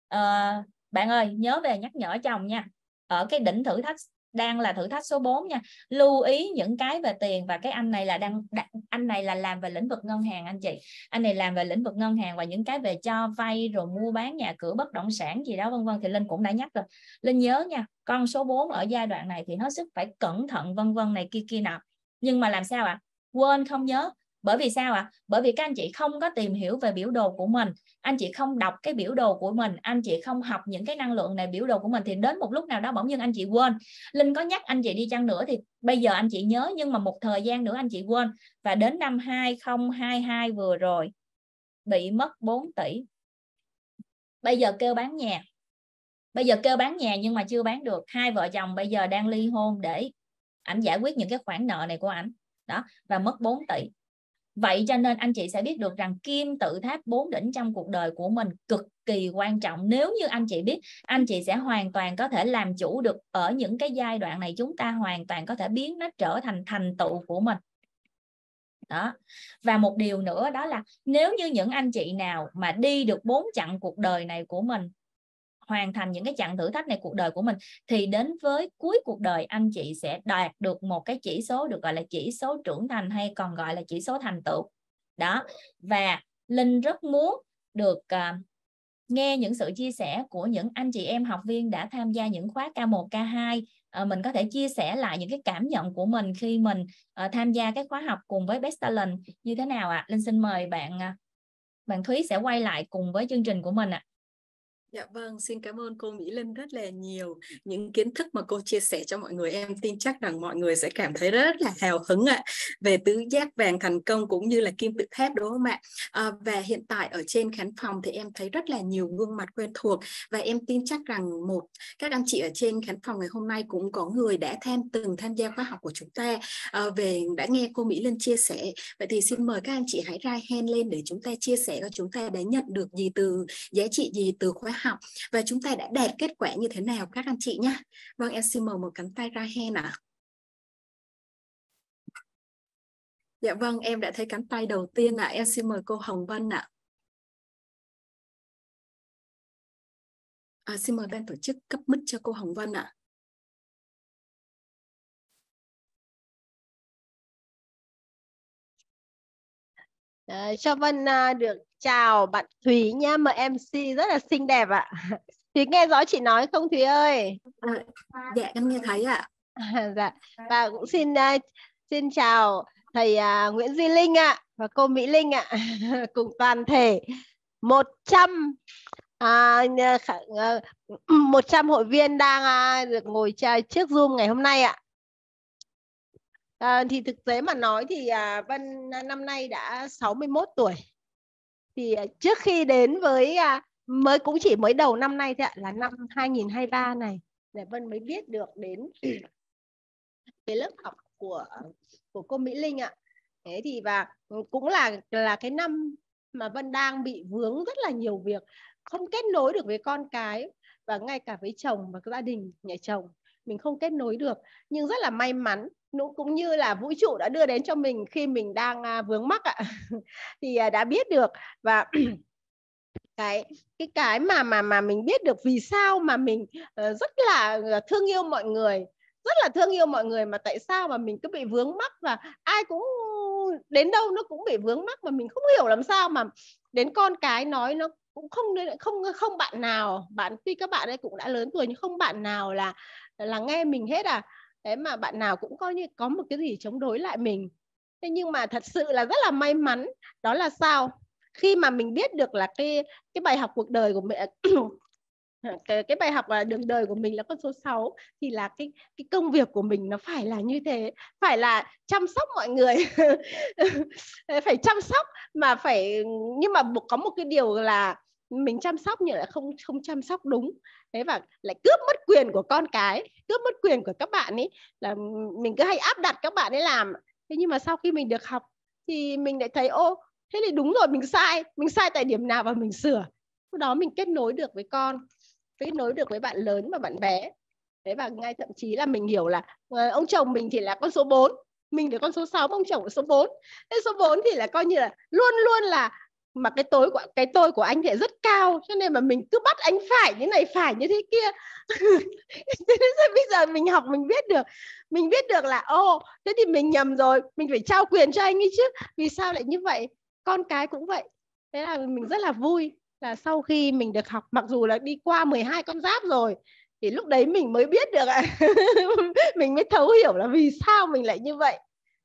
à, bạn ơi nhớ về nhắc nhở chồng nha ở cái đỉnh thử thách đang là thử thách số 4 nha lưu ý những cái về tiền và cái anh này là đang anh này là làm về lĩnh vực ngân hàng anh chị anh này làm về lĩnh vực ngân hàng và những cái về cho vay rồi mua bán nhà cửa bất động sản gì đó vân vân thì linh cũng đã nhắc rồi linh nhớ nha con số 4 ở giai đoạn này thì nó sức phải cẩn thận vân vân này kia kia nọ nhưng mà làm sao ạ à? quên không nhớ bởi vì sao ạ à? bởi vì các anh chị không có tìm hiểu về biểu đồ của mình anh chị không đọc cái biểu đồ của mình anh chị không học những cái năng lượng này biểu đồ của mình thì đến một lúc nào đó bỗng nhiên anh chị quên linh có nhắc anh chị đi chăng nữa thì bây giờ anh chị nhớ nhưng mà một thời gian nữa anh chị quên và đến năm 2022 vừa rồi bị mất 4 tỷ bây giờ kêu bán nhà bây giờ kêu bán nhà nhưng mà chưa bán được hai vợ chồng bây giờ đang ly hôn để ảnh giải quyết những cái khoản nợ này của ảnh đó và mất 4 tỷ Vậy cho nên anh chị sẽ biết được rằng kim tự tháp bốn đỉnh trong cuộc đời của mình cực kỳ quan trọng. Nếu như anh chị biết, anh chị sẽ hoàn toàn có thể làm chủ được ở những cái giai đoạn này chúng ta hoàn toàn có thể biến nó trở thành thành tựu của mình. Đó. Và một điều nữa đó là nếu như những anh chị nào mà đi được bốn chặng cuộc đời này của mình hoàn thành những cái chặng thử thách này cuộc đời của mình thì đến với cuối cuộc đời anh chị sẽ đạt được một cái chỉ số được gọi là chỉ số trưởng thành hay còn gọi là chỉ số thành tựu đó và linh rất muốn được uh, nghe những sự chia sẻ của những anh chị em học viên đã tham gia những khóa K1, K2 à, mình có thể chia sẻ lại những cái cảm nhận của mình khi mình à, tham gia cái khóa học cùng với Best Talent như thế nào ạ? À? Linh xin mời bạn à, bạn Thúy sẽ quay lại cùng với chương trình của mình ạ. À. Dạ vâng, xin cảm ơn cô Mỹ Linh rất là nhiều. Những kiến thức mà cô chia sẻ cho mọi người em tin chắc rằng mọi người sẽ cảm thấy rất là hào hứng ạ về tứ giác vàng thành công cũng như là kim tự tháp đúng không ạ? À, và hiện tại ở trên khán phòng thì em thấy rất là nhiều gương mặt quen thuộc và em tin chắc rằng một các anh chị ở trên khán phòng ngày hôm nay cũng có người đã tham từng tham gia khóa học của chúng ta à, về đã nghe cô Mỹ Linh chia sẻ. Vậy thì xin mời các anh chị hãy ra hand lên để chúng ta chia sẻ và chúng ta đã nhận được gì từ giá trị gì từ khóa học và chúng ta đã đạt kết quả như thế nào các anh chị nhé vâng em xin mời một cánh tay ra hen ạ dạ vâng em đã thấy cánh tay đầu tiên ạ em xin mời cô hồng vân ạ à. xin mời ban tổ chức cấp mức cho cô Hồng Vân ạ. À, cho Vân à, được Chào bạn Thúy nha, MC rất là xinh đẹp ạ. Thúy nghe rõ chị nói không Thúy ơi? À, dạ em nghe thấy ạ. À, dạ. Và cũng xin à, xin chào thầy à, Nguyễn Duy Linh ạ à, và cô Mỹ Linh ạ à, cùng toàn thể 100 à, uh, 100 à, hội viên đang được ngồi trước Zoom ngày hôm nay ạ. À, thì thực tế mà nói thì à, Vân năm nay đã 61 tuổi thì à, trước khi đến với à, mới cũng chỉ mới đầu năm nay thôi ạ là năm 2023 này để Vân mới biết được đến cái lớp học của của cô Mỹ Linh ạ. Thế thì và ừ, cũng là là cái năm mà Vân đang bị vướng rất là nhiều việc, không kết nối được với con cái và ngay cả với chồng và gia đình nhà chồng mình không kết nối được nhưng rất là may mắn cũng cũng như là vũ trụ đã đưa đến cho mình khi mình đang à, vướng mắc ạ thì à, đã biết được và cái cái cái mà mà mà mình biết được vì sao mà mình ờ, rất là ờ, thương yêu mọi người rất là thương yêu mọi người mà tại sao mà mình cứ bị vướng mắc và ai cũng đến đâu nó cũng bị vướng mắc mà mình không hiểu làm sao mà đến con cái nói nó cũng không không không bạn nào bạn tuy các bạn ấy cũng đã lớn tuổi nhưng không bạn nào là là nghe mình hết à thế mà bạn nào cũng coi như có một cái gì chống đối lại mình thế nhưng mà thật sự là rất là may mắn đó là sao khi mà mình biết được là cái cái bài học cuộc đời của mẹ cái, cái bài học là đường đời của mình là con số 6 thì là cái cái công việc của mình nó phải là như thế phải là chăm sóc mọi người phải chăm sóc mà phải nhưng mà có một cái điều là mình chăm sóc nhưng lại không không chăm sóc đúng thế và lại cướp mất quyền của con cái cướp mất quyền của các bạn ấy là mình cứ hay áp đặt các bạn ấy làm thế nhưng mà sau khi mình được học thì mình lại thấy ô thế thì đúng rồi mình sai mình sai tại điểm nào và mình sửa lúc đó mình kết nối được với con kết nối được với bạn lớn và bạn bé thế và ngay thậm chí là mình hiểu là ờ, ông chồng mình thì là con số 4 mình là con số 6 ông chồng là số 4 thế số 4 thì là coi như là luôn luôn là mà cái tối của cái tôi của anh thì rất cao cho nên mà mình cứ bắt anh phải như này phải như thế kia thế bây giờ mình học mình biết được mình biết được là ô thế thì mình nhầm rồi mình phải trao quyền cho anh ấy chứ vì sao lại như vậy con cái cũng vậy thế là mình rất là vui là sau khi mình được học mặc dù là đi qua 12 con giáp rồi thì lúc đấy mình mới biết được ạ à. mình mới thấu hiểu là vì sao mình lại như vậy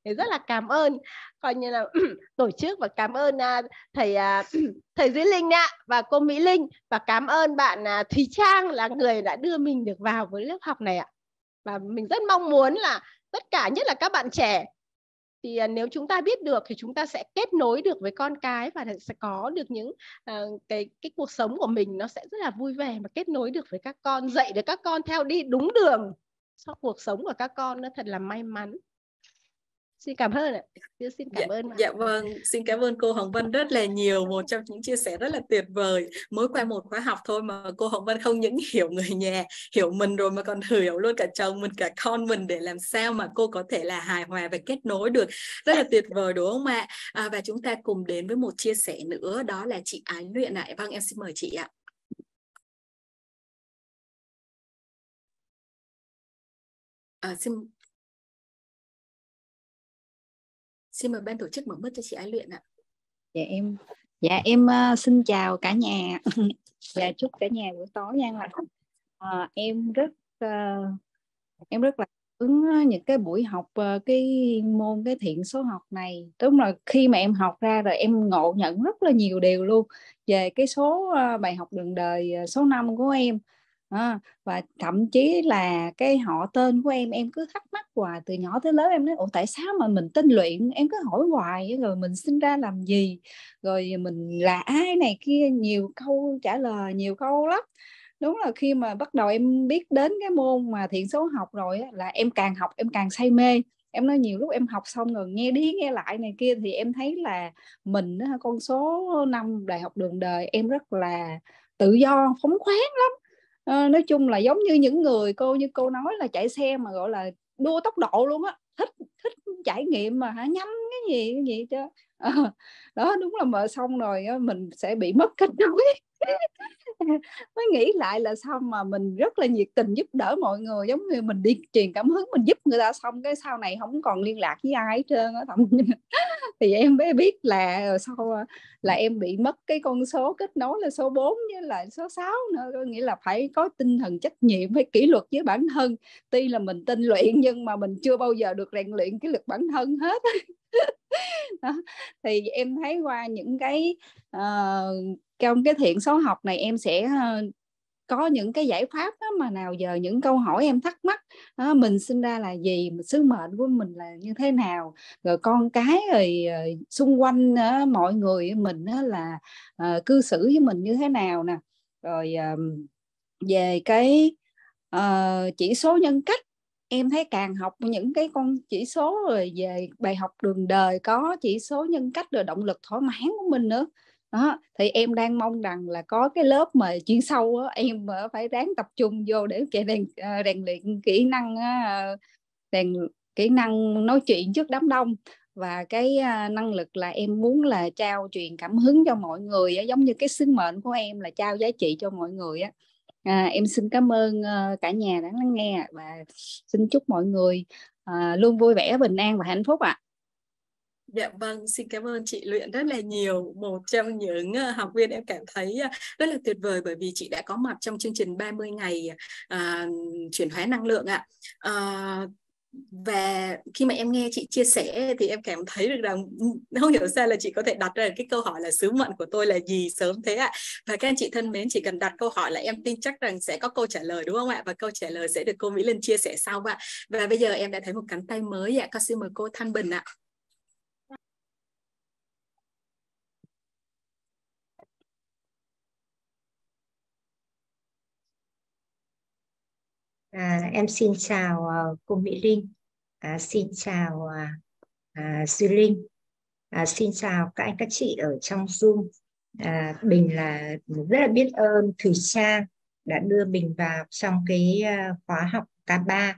thì rất là cảm ơn coi như là tổ chức và cảm ơn à, thầy à, thầy Duy Linh ạ và cô Mỹ Linh và cảm ơn bạn à, Thúy Trang là người đã đưa mình được vào với lớp học này ạ và mình rất mong muốn là tất cả nhất là các bạn trẻ thì nếu chúng ta biết được thì chúng ta sẽ kết nối được với con cái và sẽ có được những uh, cái cái cuộc sống của mình nó sẽ rất là vui vẻ mà kết nối được với các con dạy được các con theo đi đúng đường cho cuộc sống của các con nó thật là may mắn xin cảm ơn ạ dạ, xin cảm dạ, ơn dạ vâng xin cảm ơn cô Hồng Vân rất là nhiều một trong những chia sẻ rất là tuyệt vời mới qua một khóa học thôi mà cô Hồng Vân không những hiểu người nhà hiểu mình rồi mà còn hiểu luôn cả chồng mình cả con mình để làm sao mà cô có thể là hài hòa và kết nối được rất là tuyệt vời đúng không ạ à, và chúng ta cùng đến với một chia sẻ nữa đó là chị Ái Luyện ạ vâng em xin mời chị ạ À, xin Xin mời ban tổ chức mở mic cho chị Ái Luyện ạ. Dạ em dạ em uh, xin chào cả nhà và dạ chúc cả nhà buổi tối an lành. À, em rất uh, em rất là ứng những cái buổi học cái môn cái thiện số học này đúng là khi mà em học ra rồi em ngộ nhận rất là nhiều điều luôn về cái số bài học đường đời số 5 của em à, và thậm chí là cái họ tên của em em cứ thắc mắc hoài từ nhỏ tới lớn em nói ủa tại sao mà mình tên luyện em cứ hỏi hoài rồi mình sinh ra làm gì rồi mình là ai này kia nhiều câu trả lời nhiều câu lắm đúng là khi mà bắt đầu em biết đến cái môn mà thiện số học rồi là em càng học em càng say mê em nói nhiều lúc em học xong rồi nghe đi nghe lại này kia thì em thấy là mình con số năm đại học đường đời em rất là tự do phóng khoáng lắm Ờ, nói chung là giống như những người cô như cô nói là chạy xe mà gọi là đua tốc độ luôn á thích thích trải nghiệm mà hả nhanh cái gì cái gì chứ à, đó đúng là mà xong rồi mình sẽ bị mất kết nối mới nghĩ lại là sao mà mình rất là nhiệt tình giúp đỡ mọi người giống như mình đi truyền cảm hứng mình giúp người ta xong cái sau này không còn liên lạc với ai hết trơn á thì em mới biết là sau ờ, là em bị mất cái con số kết nối là số 4 với lại số 6 nữa có nghĩa là phải có tinh thần trách nhiệm phải kỷ luật với bản thân tuy là mình tinh luyện nhưng mà mình chưa bao giờ được rèn luyện cái lực bản thân hết đó. thì em thấy qua những cái Ờ, trong cái thiện số học này em sẽ uh, có những cái giải pháp đó mà nào giờ những câu hỏi em thắc mắc đó, mình sinh ra là gì mình sứ mệnh của mình là như thế nào rồi con cái rồi, ờ, rồi xung quanh đó, mọi người mình đó là uh, cư xử với mình như thế nào nè rồi um, về cái uh, chỉ số nhân cách em thấy càng học những cái con chỉ số rồi về bài học đường đời có chỉ số nhân cách rồi động lực thỏa mãn của mình nữa đó thì em đang mong rằng là có cái lớp mà chuyên sâu á, em phải ráng tập trung vô để rèn ờ, rèn luyện kỹ năng ờ, rèn kỹ năng nói chuyện trước đám đông và cái ờ, năng lực là em muốn là trao truyền cảm hứng cho mọi người giống như cái sứ mệnh của em là trao giá trị cho mọi người á à, em xin cảm ơn cả nhà đã lắng nghe và xin chúc mọi người à, luôn vui vẻ bình an và hạnh phúc ạ à. Dạ vâng, xin cảm ơn chị Luyện rất là nhiều. Một trong những ờ, học viên em cảm thấy ờ, rất là tuyệt vời bởi vì chị đã có mặt trong chương trình 30 ngày uh, chuyển hóa năng lượng ạ. Uh, và khi mà em nghe chị chia sẻ thì em cảm thấy được rằng ừ, không hiểu sao là chị có thể đặt ra cái câu hỏi là sứ mệnh của tôi là gì sớm thế ạ à? và các anh chị thân mến chỉ cần đặt câu hỏi là em tin chắc rằng sẽ có câu trả lời đúng không ạ và câu trả lời sẽ được cô Mỹ Linh chia sẻ sau ạ và bây giờ em đã thấy một cánh tay mới ạ à. con xin mời cô Thanh Bình ạ à. À, em xin chào uh, cô Mỹ Linh, à, xin chào à, uh, Duy Linh, à, xin chào các anh các chị ở trong Zoom. À, Bình là rất là biết ơn Thủy Trang đã đưa Bình vào trong cái uh, khóa học K3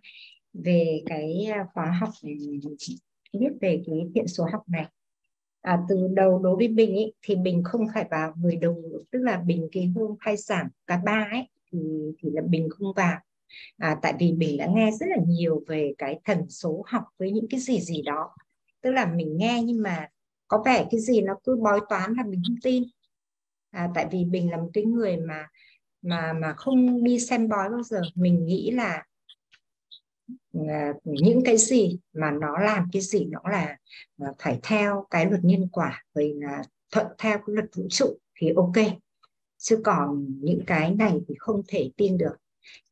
về cái khóa học biết ừ, về cái thiện số học này. À, từ đầu đối với Bình ấy, thì Bình không phải vào người đầu, tức là Bình cái hôm khai giảng K3 ấy, thì, thì là Bình không vào à, tại vì mình đã nghe rất là nhiều về cái thần số học với những cái gì gì đó tức là mình nghe nhưng mà có vẻ cái gì nó cứ bói toán là mình không tin à, tại vì mình là một cái người mà mà mà không đi xem bói bao giờ mình nghĩ là à, những cái gì mà nó làm cái gì nó là à, phải theo cái luật nhân quả rồi là thuận theo cái luật vũ trụ thì ok chứ còn những cái này thì không thể tin được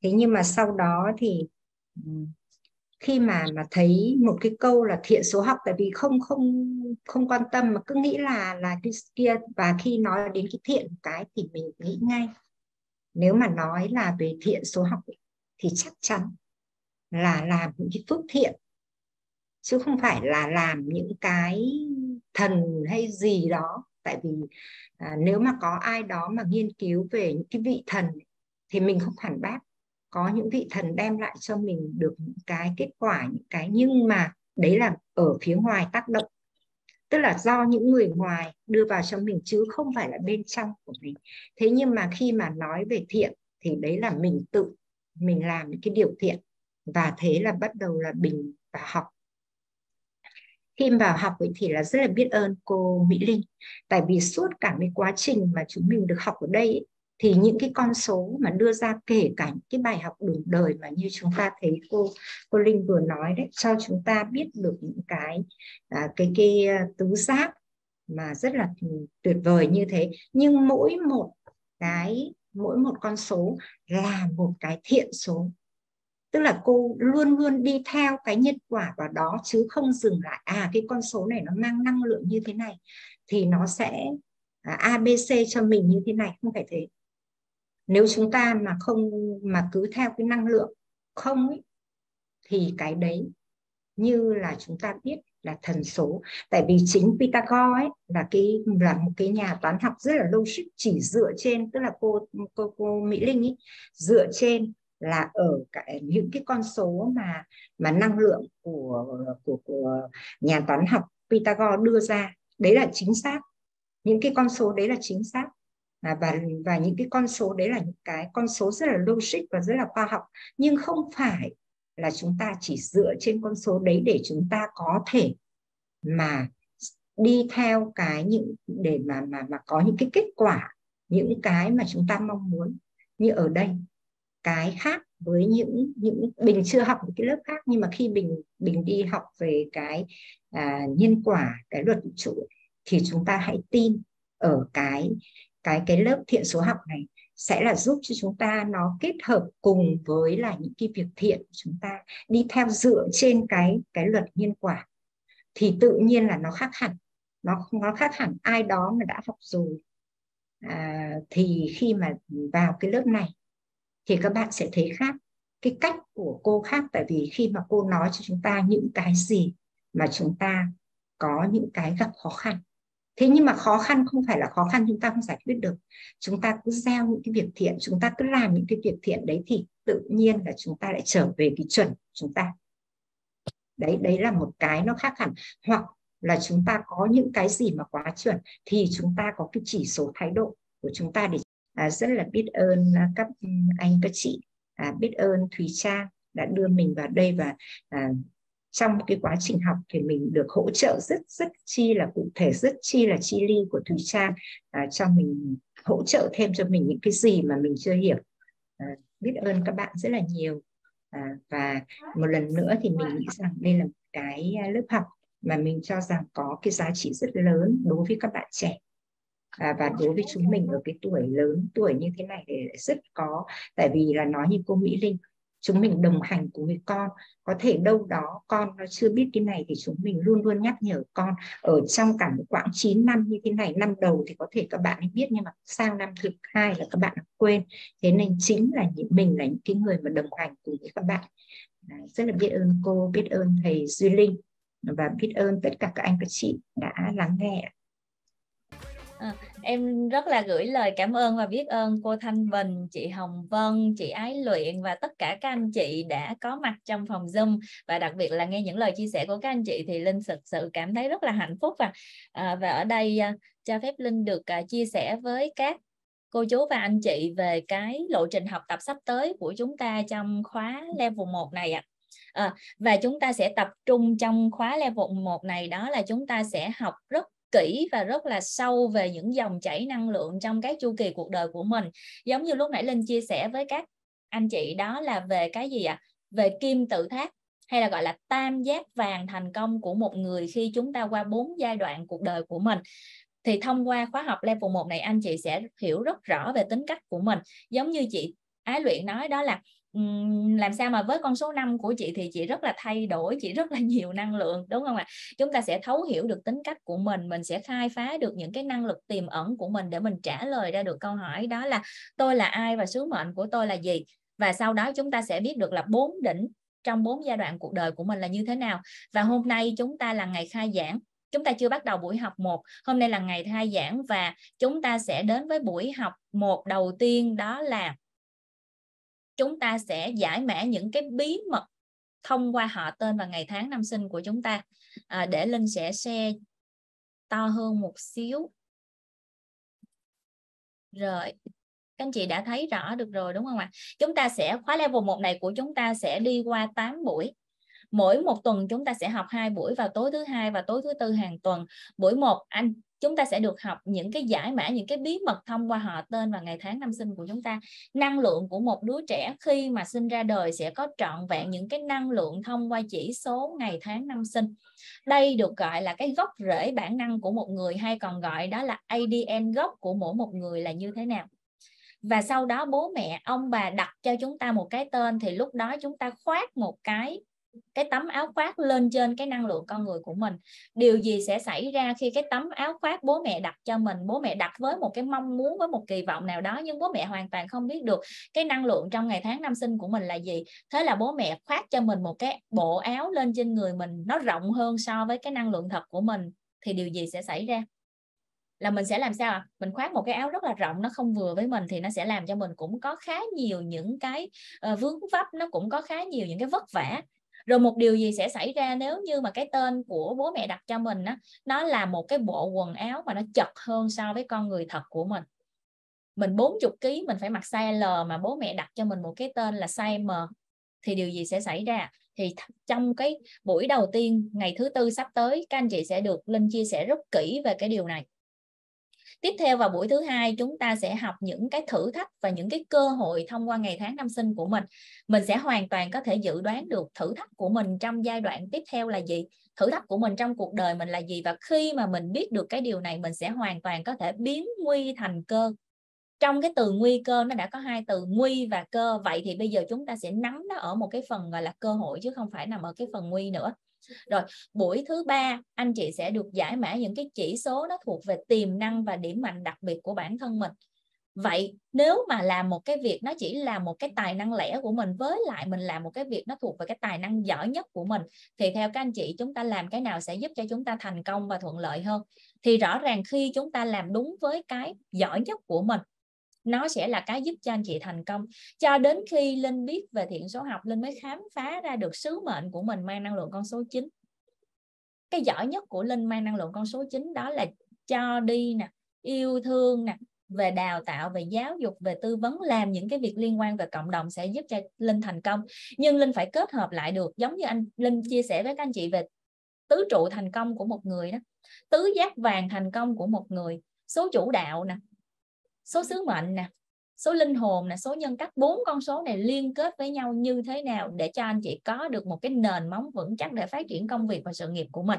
thế nhưng mà sau đó thì khi mà mà thấy một cái câu là thiện số học tại vì không không không quan tâm mà cứ nghĩ là là cái kia và khi nói đến cái thiện cái thì mình nghĩ ngay nếu mà nói là về thiện số học thì chắc chắn là làm những cái phước thiện chứ không phải là làm những cái thần hay gì đó tại vì à, nếu mà có ai đó mà nghiên cứu về những cái vị thần thì mình không phản bác có những vị thần đem lại cho mình được những cái kết quả những cái nhưng mà đấy là ở phía ngoài tác động tức là do những người ngoài đưa vào cho mình chứ không phải là bên trong của mình thế nhưng mà khi mà nói về thiện thì đấy là mình tự mình làm những cái điều thiện và thế là bắt đầu là bình và học khi em vào học ấy thì là rất là biết ơn cô Mỹ Linh tại vì suốt cả cái quá trình mà chúng mình được học ở đây ấy, thì những cái con số mà đưa ra kể cả những cái bài học đường đời mà như chúng ta thấy cô cô Linh vừa nói đấy cho chúng ta biết được những cái à, cái cái à, tứ giác mà rất là tuyệt vời như thế nhưng mỗi một cái mỗi một con số là một cái thiện số tức là cô luôn luôn đi theo cái nhân quả vào đó chứ không dừng lại à cái con số này nó mang năng lượng như thế này thì nó sẽ à, ABC cho mình như thế này không phải thế nếu chúng ta mà không mà cứ theo cái năng lượng không ấy, thì cái đấy như là chúng ta biết là thần số tại vì chính Pythagore ấy là cái là một cái nhà toán học rất là logic chỉ dựa trên tức là cô cô cô Mỹ Linh ấy dựa trên là ở cái, những cái con số mà mà năng lượng của của của nhà toán học Pythagore đưa ra đấy là chính xác những cái con số đấy là chính xác à, và và những cái con số đấy là những cái con số rất là logic và rất là khoa học nhưng không phải là chúng ta chỉ dựa trên con số đấy để chúng ta có thể mà đi theo cái những để mà mà mà có những cái kết quả những cái mà chúng ta mong muốn như ở đây cái khác với những những bình chưa học những cái lớp khác nhưng mà khi bình bình đi học về cái à, nhân quả cái luật vũ trụ thì chúng ta hãy tin ở cái cái cái lớp thiện số học này sẽ là giúp cho chúng ta nó kết hợp cùng với là những cái việc thiện của chúng ta đi theo dựa trên cái cái luật nhân quả thì tự nhiên là nó khác hẳn nó nó khác hẳn ai đó mà đã học rồi à, thì khi mà vào cái lớp này thì các bạn sẽ thấy khác cái cách của cô khác tại vì khi mà cô nói cho chúng ta những cái gì mà chúng ta có những cái gặp khó khăn thế nhưng mà khó khăn không phải là khó khăn chúng ta không giải quyết được chúng ta cứ gieo những cái việc thiện chúng ta cứ làm những cái việc thiện đấy thì tự nhiên là chúng ta lại trở về cái chuẩn của chúng ta đấy đấy là một cái nó khác hẳn hoặc là chúng ta có những cái gì mà quá chuẩn thì chúng ta có cái chỉ số thái độ của chúng ta để à, rất là biết ơn à, các anh các chị à, biết ơn thùy trang đã đưa mình vào đây và à, trong cái quá trình học thì mình được hỗ trợ rất rất chi là cụ thể rất chi là chi ly của thùy trang à, cho mình hỗ trợ thêm cho mình những cái gì mà mình chưa hiểu à, biết ơn các bạn rất là nhiều à, và một lần nữa thì mình nghĩ rằng đây là một cái à, lớp học mà mình cho rằng có cái giá trị rất lớn đối với các bạn trẻ à, và đối với chúng mình ở cái tuổi lớn tuổi như thế này thì rất có tại vì là nói như cô Mỹ Linh chúng mình đồng hành cùng với con có thể đâu đó con nó chưa biết cái này thì chúng mình luôn luôn nhắc nhở con ở trong cả một quãng 9 năm như thế này năm đầu thì có thể các bạn ấy biết nhưng mà sang năm thứ hai là các bạn quên thế nên chính là những mình là những cái người mà đồng hành cùng với các bạn Đấy, rất là biết ơn cô biết ơn thầy duy linh và biết ơn tất cả các anh các chị đã lắng nghe À, em rất là gửi lời cảm ơn và biết ơn cô Thanh Bình, chị Hồng Vân, chị Ái Luyện và tất cả các anh chị đã có mặt trong phòng Zoom và đặc biệt là nghe những lời chia sẻ của các anh chị thì Linh thực sự cảm thấy rất là hạnh phúc và à, và ở đây à, cho phép Linh được à, chia sẻ với các cô chú và anh chị về cái lộ trình học tập sắp tới của chúng ta trong khóa level 1 này ạ. À. À, và chúng ta sẽ tập trung trong khóa level 1 này đó là chúng ta sẽ học rất kỹ và rất là sâu về những dòng chảy năng lượng trong các chu kỳ cuộc đời của mình giống như lúc nãy linh chia sẻ với các anh chị đó là về cái gì ạ về kim tự tháp hay là gọi là tam giác vàng thành công của một người khi chúng ta qua bốn giai đoạn cuộc đời của mình thì thông qua khóa học level 1 này anh chị sẽ hiểu rất rõ về tính cách của mình giống như chị ái luyện nói đó là làm sao mà với con số 5 của chị thì chị rất là thay đổi chị rất là nhiều năng lượng đúng không ạ chúng ta sẽ thấu hiểu được tính cách của mình mình sẽ khai phá được những cái năng lực tiềm ẩn của mình để mình trả lời ra được câu hỏi đó là tôi là ai và sứ mệnh của tôi là gì và sau đó chúng ta sẽ biết được là bốn đỉnh trong bốn giai đoạn cuộc đời của mình là như thế nào và hôm nay chúng ta là ngày khai giảng chúng ta chưa bắt đầu buổi học 1 hôm nay là ngày khai giảng và chúng ta sẽ đến với buổi học 1 đầu tiên đó là chúng ta sẽ giải mã những cái bí mật thông qua họ tên và ngày tháng năm sinh của chúng ta à, để linh sẽ share to hơn một xíu rồi các anh chị đã thấy rõ được rồi đúng không ạ chúng ta sẽ khóa level 1 này của chúng ta sẽ đi qua 8 buổi mỗi một tuần chúng ta sẽ học hai buổi vào tối thứ hai và tối thứ tư hàng tuần buổi một anh chúng ta sẽ được học những cái giải mã những cái bí mật thông qua họ tên và ngày tháng năm sinh của chúng ta năng lượng của một đứa trẻ khi mà sinh ra đời sẽ có trọn vẹn những cái năng lượng thông qua chỉ số ngày tháng năm sinh đây được gọi là cái gốc rễ bản năng của một người hay còn gọi đó là adn gốc của mỗi một người là như thế nào và sau đó bố mẹ ông bà đặt cho chúng ta một cái tên thì lúc đó chúng ta khoác một cái cái tấm áo khoác lên trên cái năng lượng con người của mình điều gì sẽ xảy ra khi cái tấm áo khoác bố mẹ đặt cho mình bố mẹ đặt với một cái mong muốn với một kỳ vọng nào đó nhưng bố mẹ hoàn toàn không biết được cái năng lượng trong ngày tháng năm sinh của mình là gì thế là bố mẹ khoác cho mình một cái bộ áo lên trên người mình nó rộng hơn so với cái năng lượng thật của mình thì điều gì sẽ xảy ra là mình sẽ làm sao ạ mình khoác một cái áo rất là rộng nó không vừa với mình thì nó sẽ làm cho mình cũng có khá nhiều những cái ờ, vướng vấp nó cũng có khá nhiều những cái vất vả rồi một điều gì sẽ xảy ra nếu như mà cái tên của bố mẹ đặt cho mình á nó là một cái bộ quần áo mà nó chật hơn so với con người thật của mình mình 40 kg mình phải mặc size L mà bố mẹ đặt cho mình một cái tên là size M thì điều gì sẽ xảy ra thì trong cái buổi đầu tiên ngày thứ tư sắp tới các anh chị sẽ được linh chia sẻ rất kỹ về cái điều này Tiếp theo vào buổi thứ hai chúng ta sẽ học những cái thử thách và những cái cơ hội thông qua ngày tháng năm sinh của mình. Mình sẽ hoàn toàn có thể dự đoán được thử thách của mình trong giai đoạn tiếp theo là gì, thử thách của mình trong cuộc đời mình là gì và khi mà mình biết được cái điều này mình sẽ hoàn toàn có thể biến nguy thành cơ. Trong cái từ nguy cơ nó đã có hai từ nguy và cơ, vậy thì bây giờ chúng ta sẽ nắm nó ở một cái phần gọi là cơ hội chứ không phải nằm ở cái phần nguy nữa rồi buổi thứ ba anh chị sẽ được giải mã những cái chỉ số nó thuộc về tiềm năng và điểm mạnh đặc biệt của bản thân mình vậy nếu mà làm một cái việc nó chỉ là một cái tài năng lẻ của mình với lại mình làm một cái việc nó thuộc về cái tài năng giỏi nhất của mình thì theo các anh chị chúng ta làm cái nào sẽ giúp cho chúng ta thành công và thuận lợi hơn thì rõ ràng khi chúng ta làm đúng với cái giỏi nhất của mình nó sẽ là cái giúp cho anh chị thành công cho đến khi linh biết về thiện số học linh mới khám phá ra được sứ mệnh của mình mang năng lượng con số 9 cái giỏi nhất của linh mang năng lượng con số 9 đó là cho đi nè yêu thương nè về đào tạo về giáo dục về tư vấn làm những cái việc liên quan về cộng đồng sẽ giúp cho linh thành công nhưng linh phải kết hợp lại được giống như anh linh chia sẻ với các anh chị về tứ trụ thành công của một người đó tứ giác vàng thành công của một người số chủ đạo nè số sứ mệnh nè số linh hồn nè số nhân cách bốn con số này liên kết với nhau như thế nào để cho anh chị có được một cái nền móng vững chắc để phát triển công việc và sự nghiệp của mình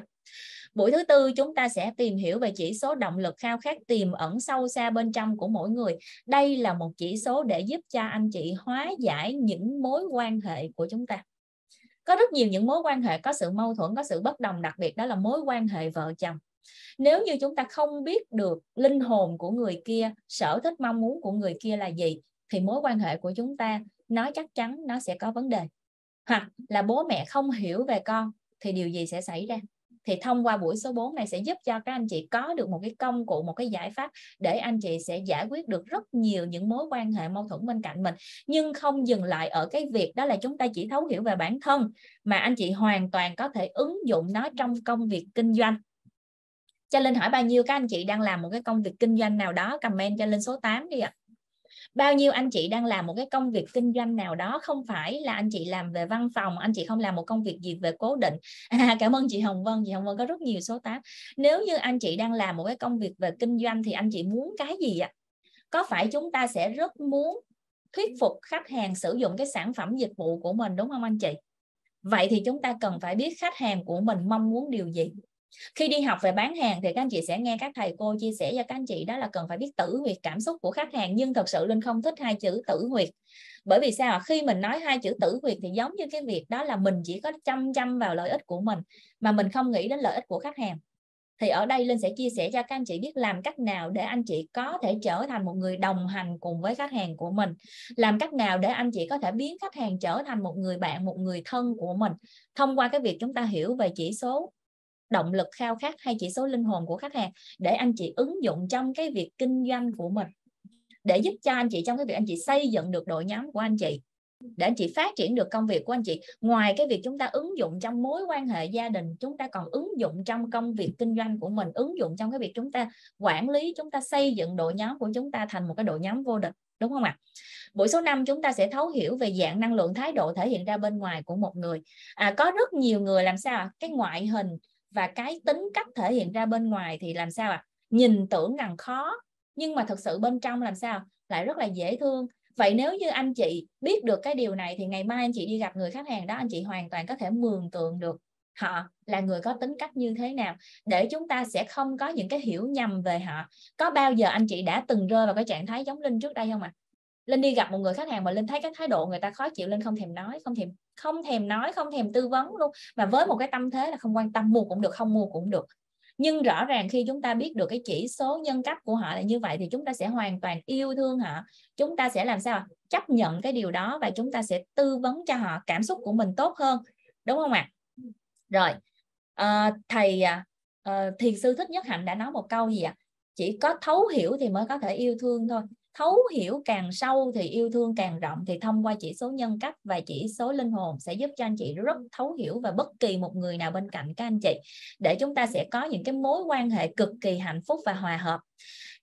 buổi thứ tư chúng ta sẽ tìm hiểu về chỉ số động lực khao khát tiềm ẩn sâu xa bên trong của mỗi người đây là một chỉ số để giúp cho anh chị hóa giải những mối quan hệ của chúng ta có rất nhiều những mối quan hệ có sự mâu thuẫn có sự bất đồng đặc biệt đó là mối quan hệ vợ chồng nếu như chúng ta không biết được linh hồn của người kia sở thích mong muốn của người kia là gì thì mối quan hệ của chúng ta nó chắc chắn nó sẽ có vấn đề hoặc là bố mẹ không hiểu về con thì điều gì sẽ xảy ra thì thông qua buổi số 4 này sẽ giúp cho các anh chị có được một cái công cụ một cái giải pháp để anh chị sẽ giải quyết được rất nhiều những mối quan hệ mâu thuẫn bên cạnh mình nhưng không dừng lại ở cái việc đó là chúng ta chỉ thấu hiểu về bản thân mà anh chị hoàn toàn có thể ứng dụng nó trong công việc kinh doanh cho linh hỏi bao nhiêu các anh chị đang làm một cái công việc kinh doanh nào đó comment cho linh số 8 đi ạ bao nhiêu anh chị đang làm một cái công việc kinh doanh nào đó không phải là anh chị làm về văn phòng anh chị không làm một công việc gì về cố định à, cảm ơn chị Hồng Vân chị Hồng Vân có rất nhiều số 8 nếu như anh chị đang làm một cái công việc về kinh doanh thì anh chị muốn cái gì ạ có phải chúng ta sẽ rất muốn thuyết phục khách hàng sử dụng cái sản phẩm dịch vụ của mình đúng không anh chị vậy thì chúng ta cần phải biết khách hàng của mình mong muốn điều gì khi đi học về bán hàng thì các anh chị sẽ nghe các thầy cô chia sẻ cho các anh chị đó là cần phải biết tử huyệt cảm xúc của khách hàng nhưng thật sự linh không thích hai chữ tử huyệt bởi vì sao khi mình nói hai chữ tử huyệt thì giống như cái việc đó là mình chỉ có chăm chăm vào lợi ích của mình mà mình không nghĩ đến lợi ích của khách hàng thì ở đây linh sẽ chia sẻ cho các anh chị biết làm cách nào để anh chị có thể trở thành một người đồng hành cùng với khách hàng của mình làm cách nào để anh chị có thể biến khách hàng trở thành một người bạn một người thân của mình thông qua cái việc chúng ta hiểu về chỉ số động lực khao khát hay chỉ số linh hồn của khách hàng để anh chị ứng dụng trong cái việc kinh doanh của mình để giúp cho anh chị trong cái việc anh chị xây dựng được đội nhóm của anh chị để anh chị phát triển được công việc của anh chị ngoài cái việc chúng ta ứng dụng trong mối quan hệ gia đình chúng ta còn ứng dụng trong công việc kinh doanh của mình ứng dụng trong cái việc chúng ta quản lý chúng ta xây dựng đội nhóm của chúng ta thành một cái đội nhóm vô địch đúng không ạ buổi số 5 chúng ta sẽ thấu hiểu về dạng năng lượng thái độ thể hiện ra bên ngoài của một người à, có rất nhiều người làm sao cái ngoại hình và cái tính cách thể hiện ra bên ngoài thì làm sao ạ à? nhìn tưởng rằng khó nhưng mà thực sự bên trong làm sao lại rất là dễ thương vậy nếu như anh chị biết được cái điều này thì ngày mai anh chị đi gặp người khách hàng đó anh chị hoàn toàn có thể mường tượng được họ là người có tính cách như thế nào để chúng ta sẽ không có những cái hiểu nhầm về họ có bao giờ anh chị đã từng rơi vào cái trạng thái giống linh trước đây không ạ à? linh đi gặp một người khách hàng mà linh thấy cái thái độ người ta khó chịu linh không thèm nói không thèm không thèm nói không thèm tư vấn luôn mà với một cái tâm thế là không quan tâm mua cũng được không mua cũng được nhưng rõ ràng khi chúng ta biết được cái chỉ số nhân cách của họ là như vậy thì chúng ta sẽ hoàn toàn yêu thương họ chúng ta sẽ làm sao chấp nhận cái điều đó và chúng ta sẽ tư vấn cho họ cảm xúc của mình tốt hơn đúng không ạ rồi à, thầy à, ờ, thiền sư thích nhất hạnh đã nói một câu gì ạ chỉ có thấu hiểu thì mới có thể yêu thương thôi thấu hiểu càng sâu thì yêu thương càng rộng thì thông qua chỉ số nhân cách và chỉ số linh hồn sẽ giúp cho anh chị rất thấu hiểu và bất kỳ một người nào bên cạnh các anh chị để chúng ta sẽ có những cái mối quan hệ cực kỳ hạnh phúc và hòa hợp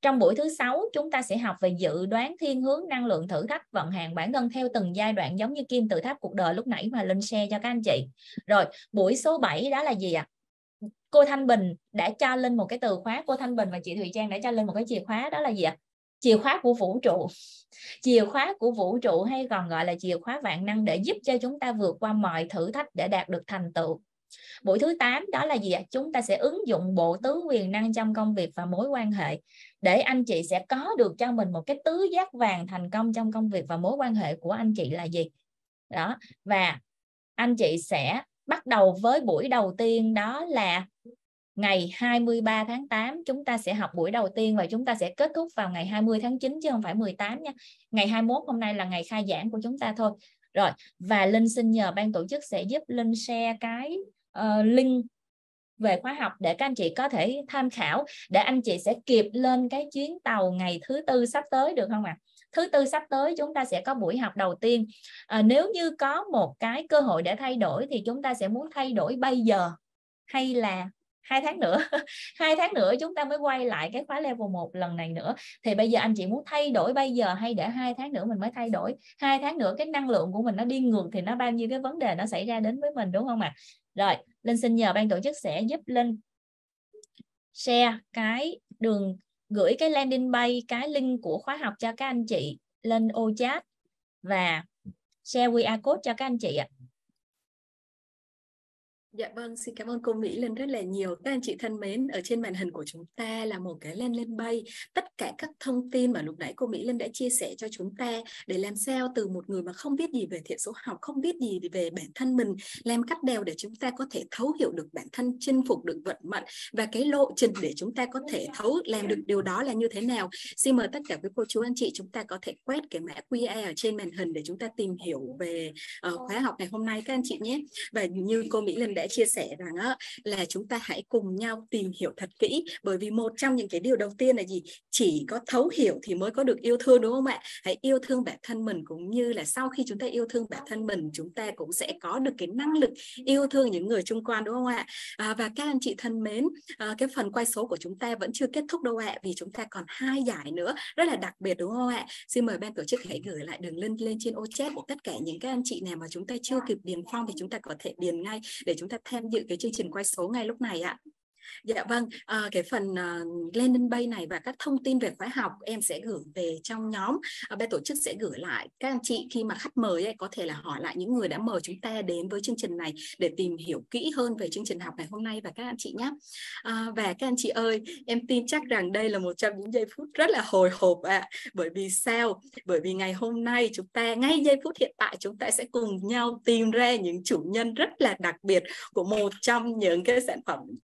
trong buổi thứ sáu chúng ta sẽ học về dự đoán thiên hướng năng lượng thử thách vận hành bản thân theo từng giai đoạn giống như kim tự tháp cuộc đời lúc nãy mà lên xe cho các anh chị rồi buổi số 7 đó là gì ạ cô Thanh Bình đã cho lên một cái từ khóa cô Thanh Bình và chị Thùy Trang đã cho lên một cái chìa khóa đó là gì ạ chìa khóa của vũ trụ chìa khóa của vũ trụ hay còn gọi là chìa khóa vạn năng để giúp cho chúng ta vượt qua mọi thử thách để đạt được thành tựu buổi thứ 8 đó là gì ạ chúng ta sẽ ứng dụng bộ tứ quyền năng trong công việc và mối quan hệ để anh chị sẽ có được cho mình một cái tứ giác vàng thành công trong công việc và mối quan hệ của anh chị là gì đó và anh chị sẽ bắt đầu với buổi đầu tiên đó là ngày 23 tháng 8 chúng ta sẽ học buổi đầu tiên và chúng ta sẽ kết thúc vào ngày 20 tháng 9 chứ không phải 18 nha. Ngày 21 hôm nay là ngày khai giảng của chúng ta thôi. Rồi, và Linh xin nhờ ban tổ chức sẽ giúp Linh share cái uh, link về khóa học để các anh chị có thể tham khảo để anh chị sẽ kịp lên cái chuyến tàu ngày thứ tư sắp tới được không ạ? À? Thứ tư sắp tới chúng ta sẽ có buổi học đầu tiên. À, nếu như có một cái cơ hội để thay đổi thì chúng ta sẽ muốn thay đổi bây giờ hay là hai tháng nữa hai tháng nữa chúng ta mới quay lại cái khóa level một lần này nữa thì bây giờ anh chị muốn thay đổi bây giờ hay để hai tháng nữa mình mới thay đổi hai tháng nữa cái năng lượng của mình nó đi ngược thì nó bao nhiêu cái vấn đề nó xảy ra đến với mình đúng không ạ à? rồi linh xin nhờ ban tổ chức sẽ giúp linh share cái đường gửi cái landing page cái link của khóa học cho các anh chị lên ô chat và share QR code cho các anh chị ạ. À. Dạ vâng, xin cảm ơn cô Mỹ Linh rất là nhiều. Các anh chị thân mến, ở trên màn hình của chúng ta là một cái lên lên bay tất cả các thông tin mà lúc nãy cô Mỹ Linh đã chia sẻ cho chúng ta để làm sao từ một người mà không biết gì về thiện số học, không biết gì về bản thân mình, làm cách đều để chúng ta có thể thấu hiểu được bản thân, chinh phục được vận mệnh và cái lộ trình để chúng ta có thể thấu làm được điều đó là như thế nào. Xin mời tất cả quý cô chú anh chị chúng ta có thể quét cái mã QR ở trên màn hình để chúng ta tìm hiểu về uh, khóa học ngày hôm nay các anh chị nhé. Và như cô Mỹ Linh đã đã chia sẻ rằng á, là chúng ta hãy cùng nhau tìm hiểu thật kỹ bởi vì một trong những cái điều đầu tiên là gì chỉ có thấu hiểu thì mới có được yêu thương đúng không ạ hãy yêu thương bản thân mình cũng như là sau khi chúng ta yêu thương bản thân mình chúng ta cũng sẽ có được cái năng lực yêu thương những người xung quanh đúng không ạ à, và các anh chị thân mến à, cái phần quay số của chúng ta vẫn chưa kết thúc đâu ạ vì chúng ta còn hai giải nữa rất là đặc biệt đúng không ạ xin mời ban tổ chức hãy gửi lại đường link lên trên ô chat của tất cả những các anh chị nào mà chúng ta chưa kịp điền form thì chúng ta có thể điền ngay để chúng ta tham dự cái chương trình quay số ngay lúc này ạ. Dạ vâng, à, cái phần uh, Lenin Bay này và các thông tin về khóa học em sẽ gửi về trong nhóm. À, ban tổ chức sẽ gửi lại các anh chị khi mà khách mời ấy, có thể là hỏi lại những người đã mời chúng ta đến với chương trình này để tìm hiểu kỹ hơn về chương trình học ngày hôm nay và các anh chị nhé. À, và các anh chị ơi, em tin chắc rằng đây là một trong những giây phút rất là hồi hộp ạ. À. Bởi vì sao? Bởi vì ngày hôm nay chúng ta ngay giây phút hiện tại chúng ta sẽ cùng nhau tìm ra những chủ nhân rất là đặc biệt của một trong những cái sản phẩm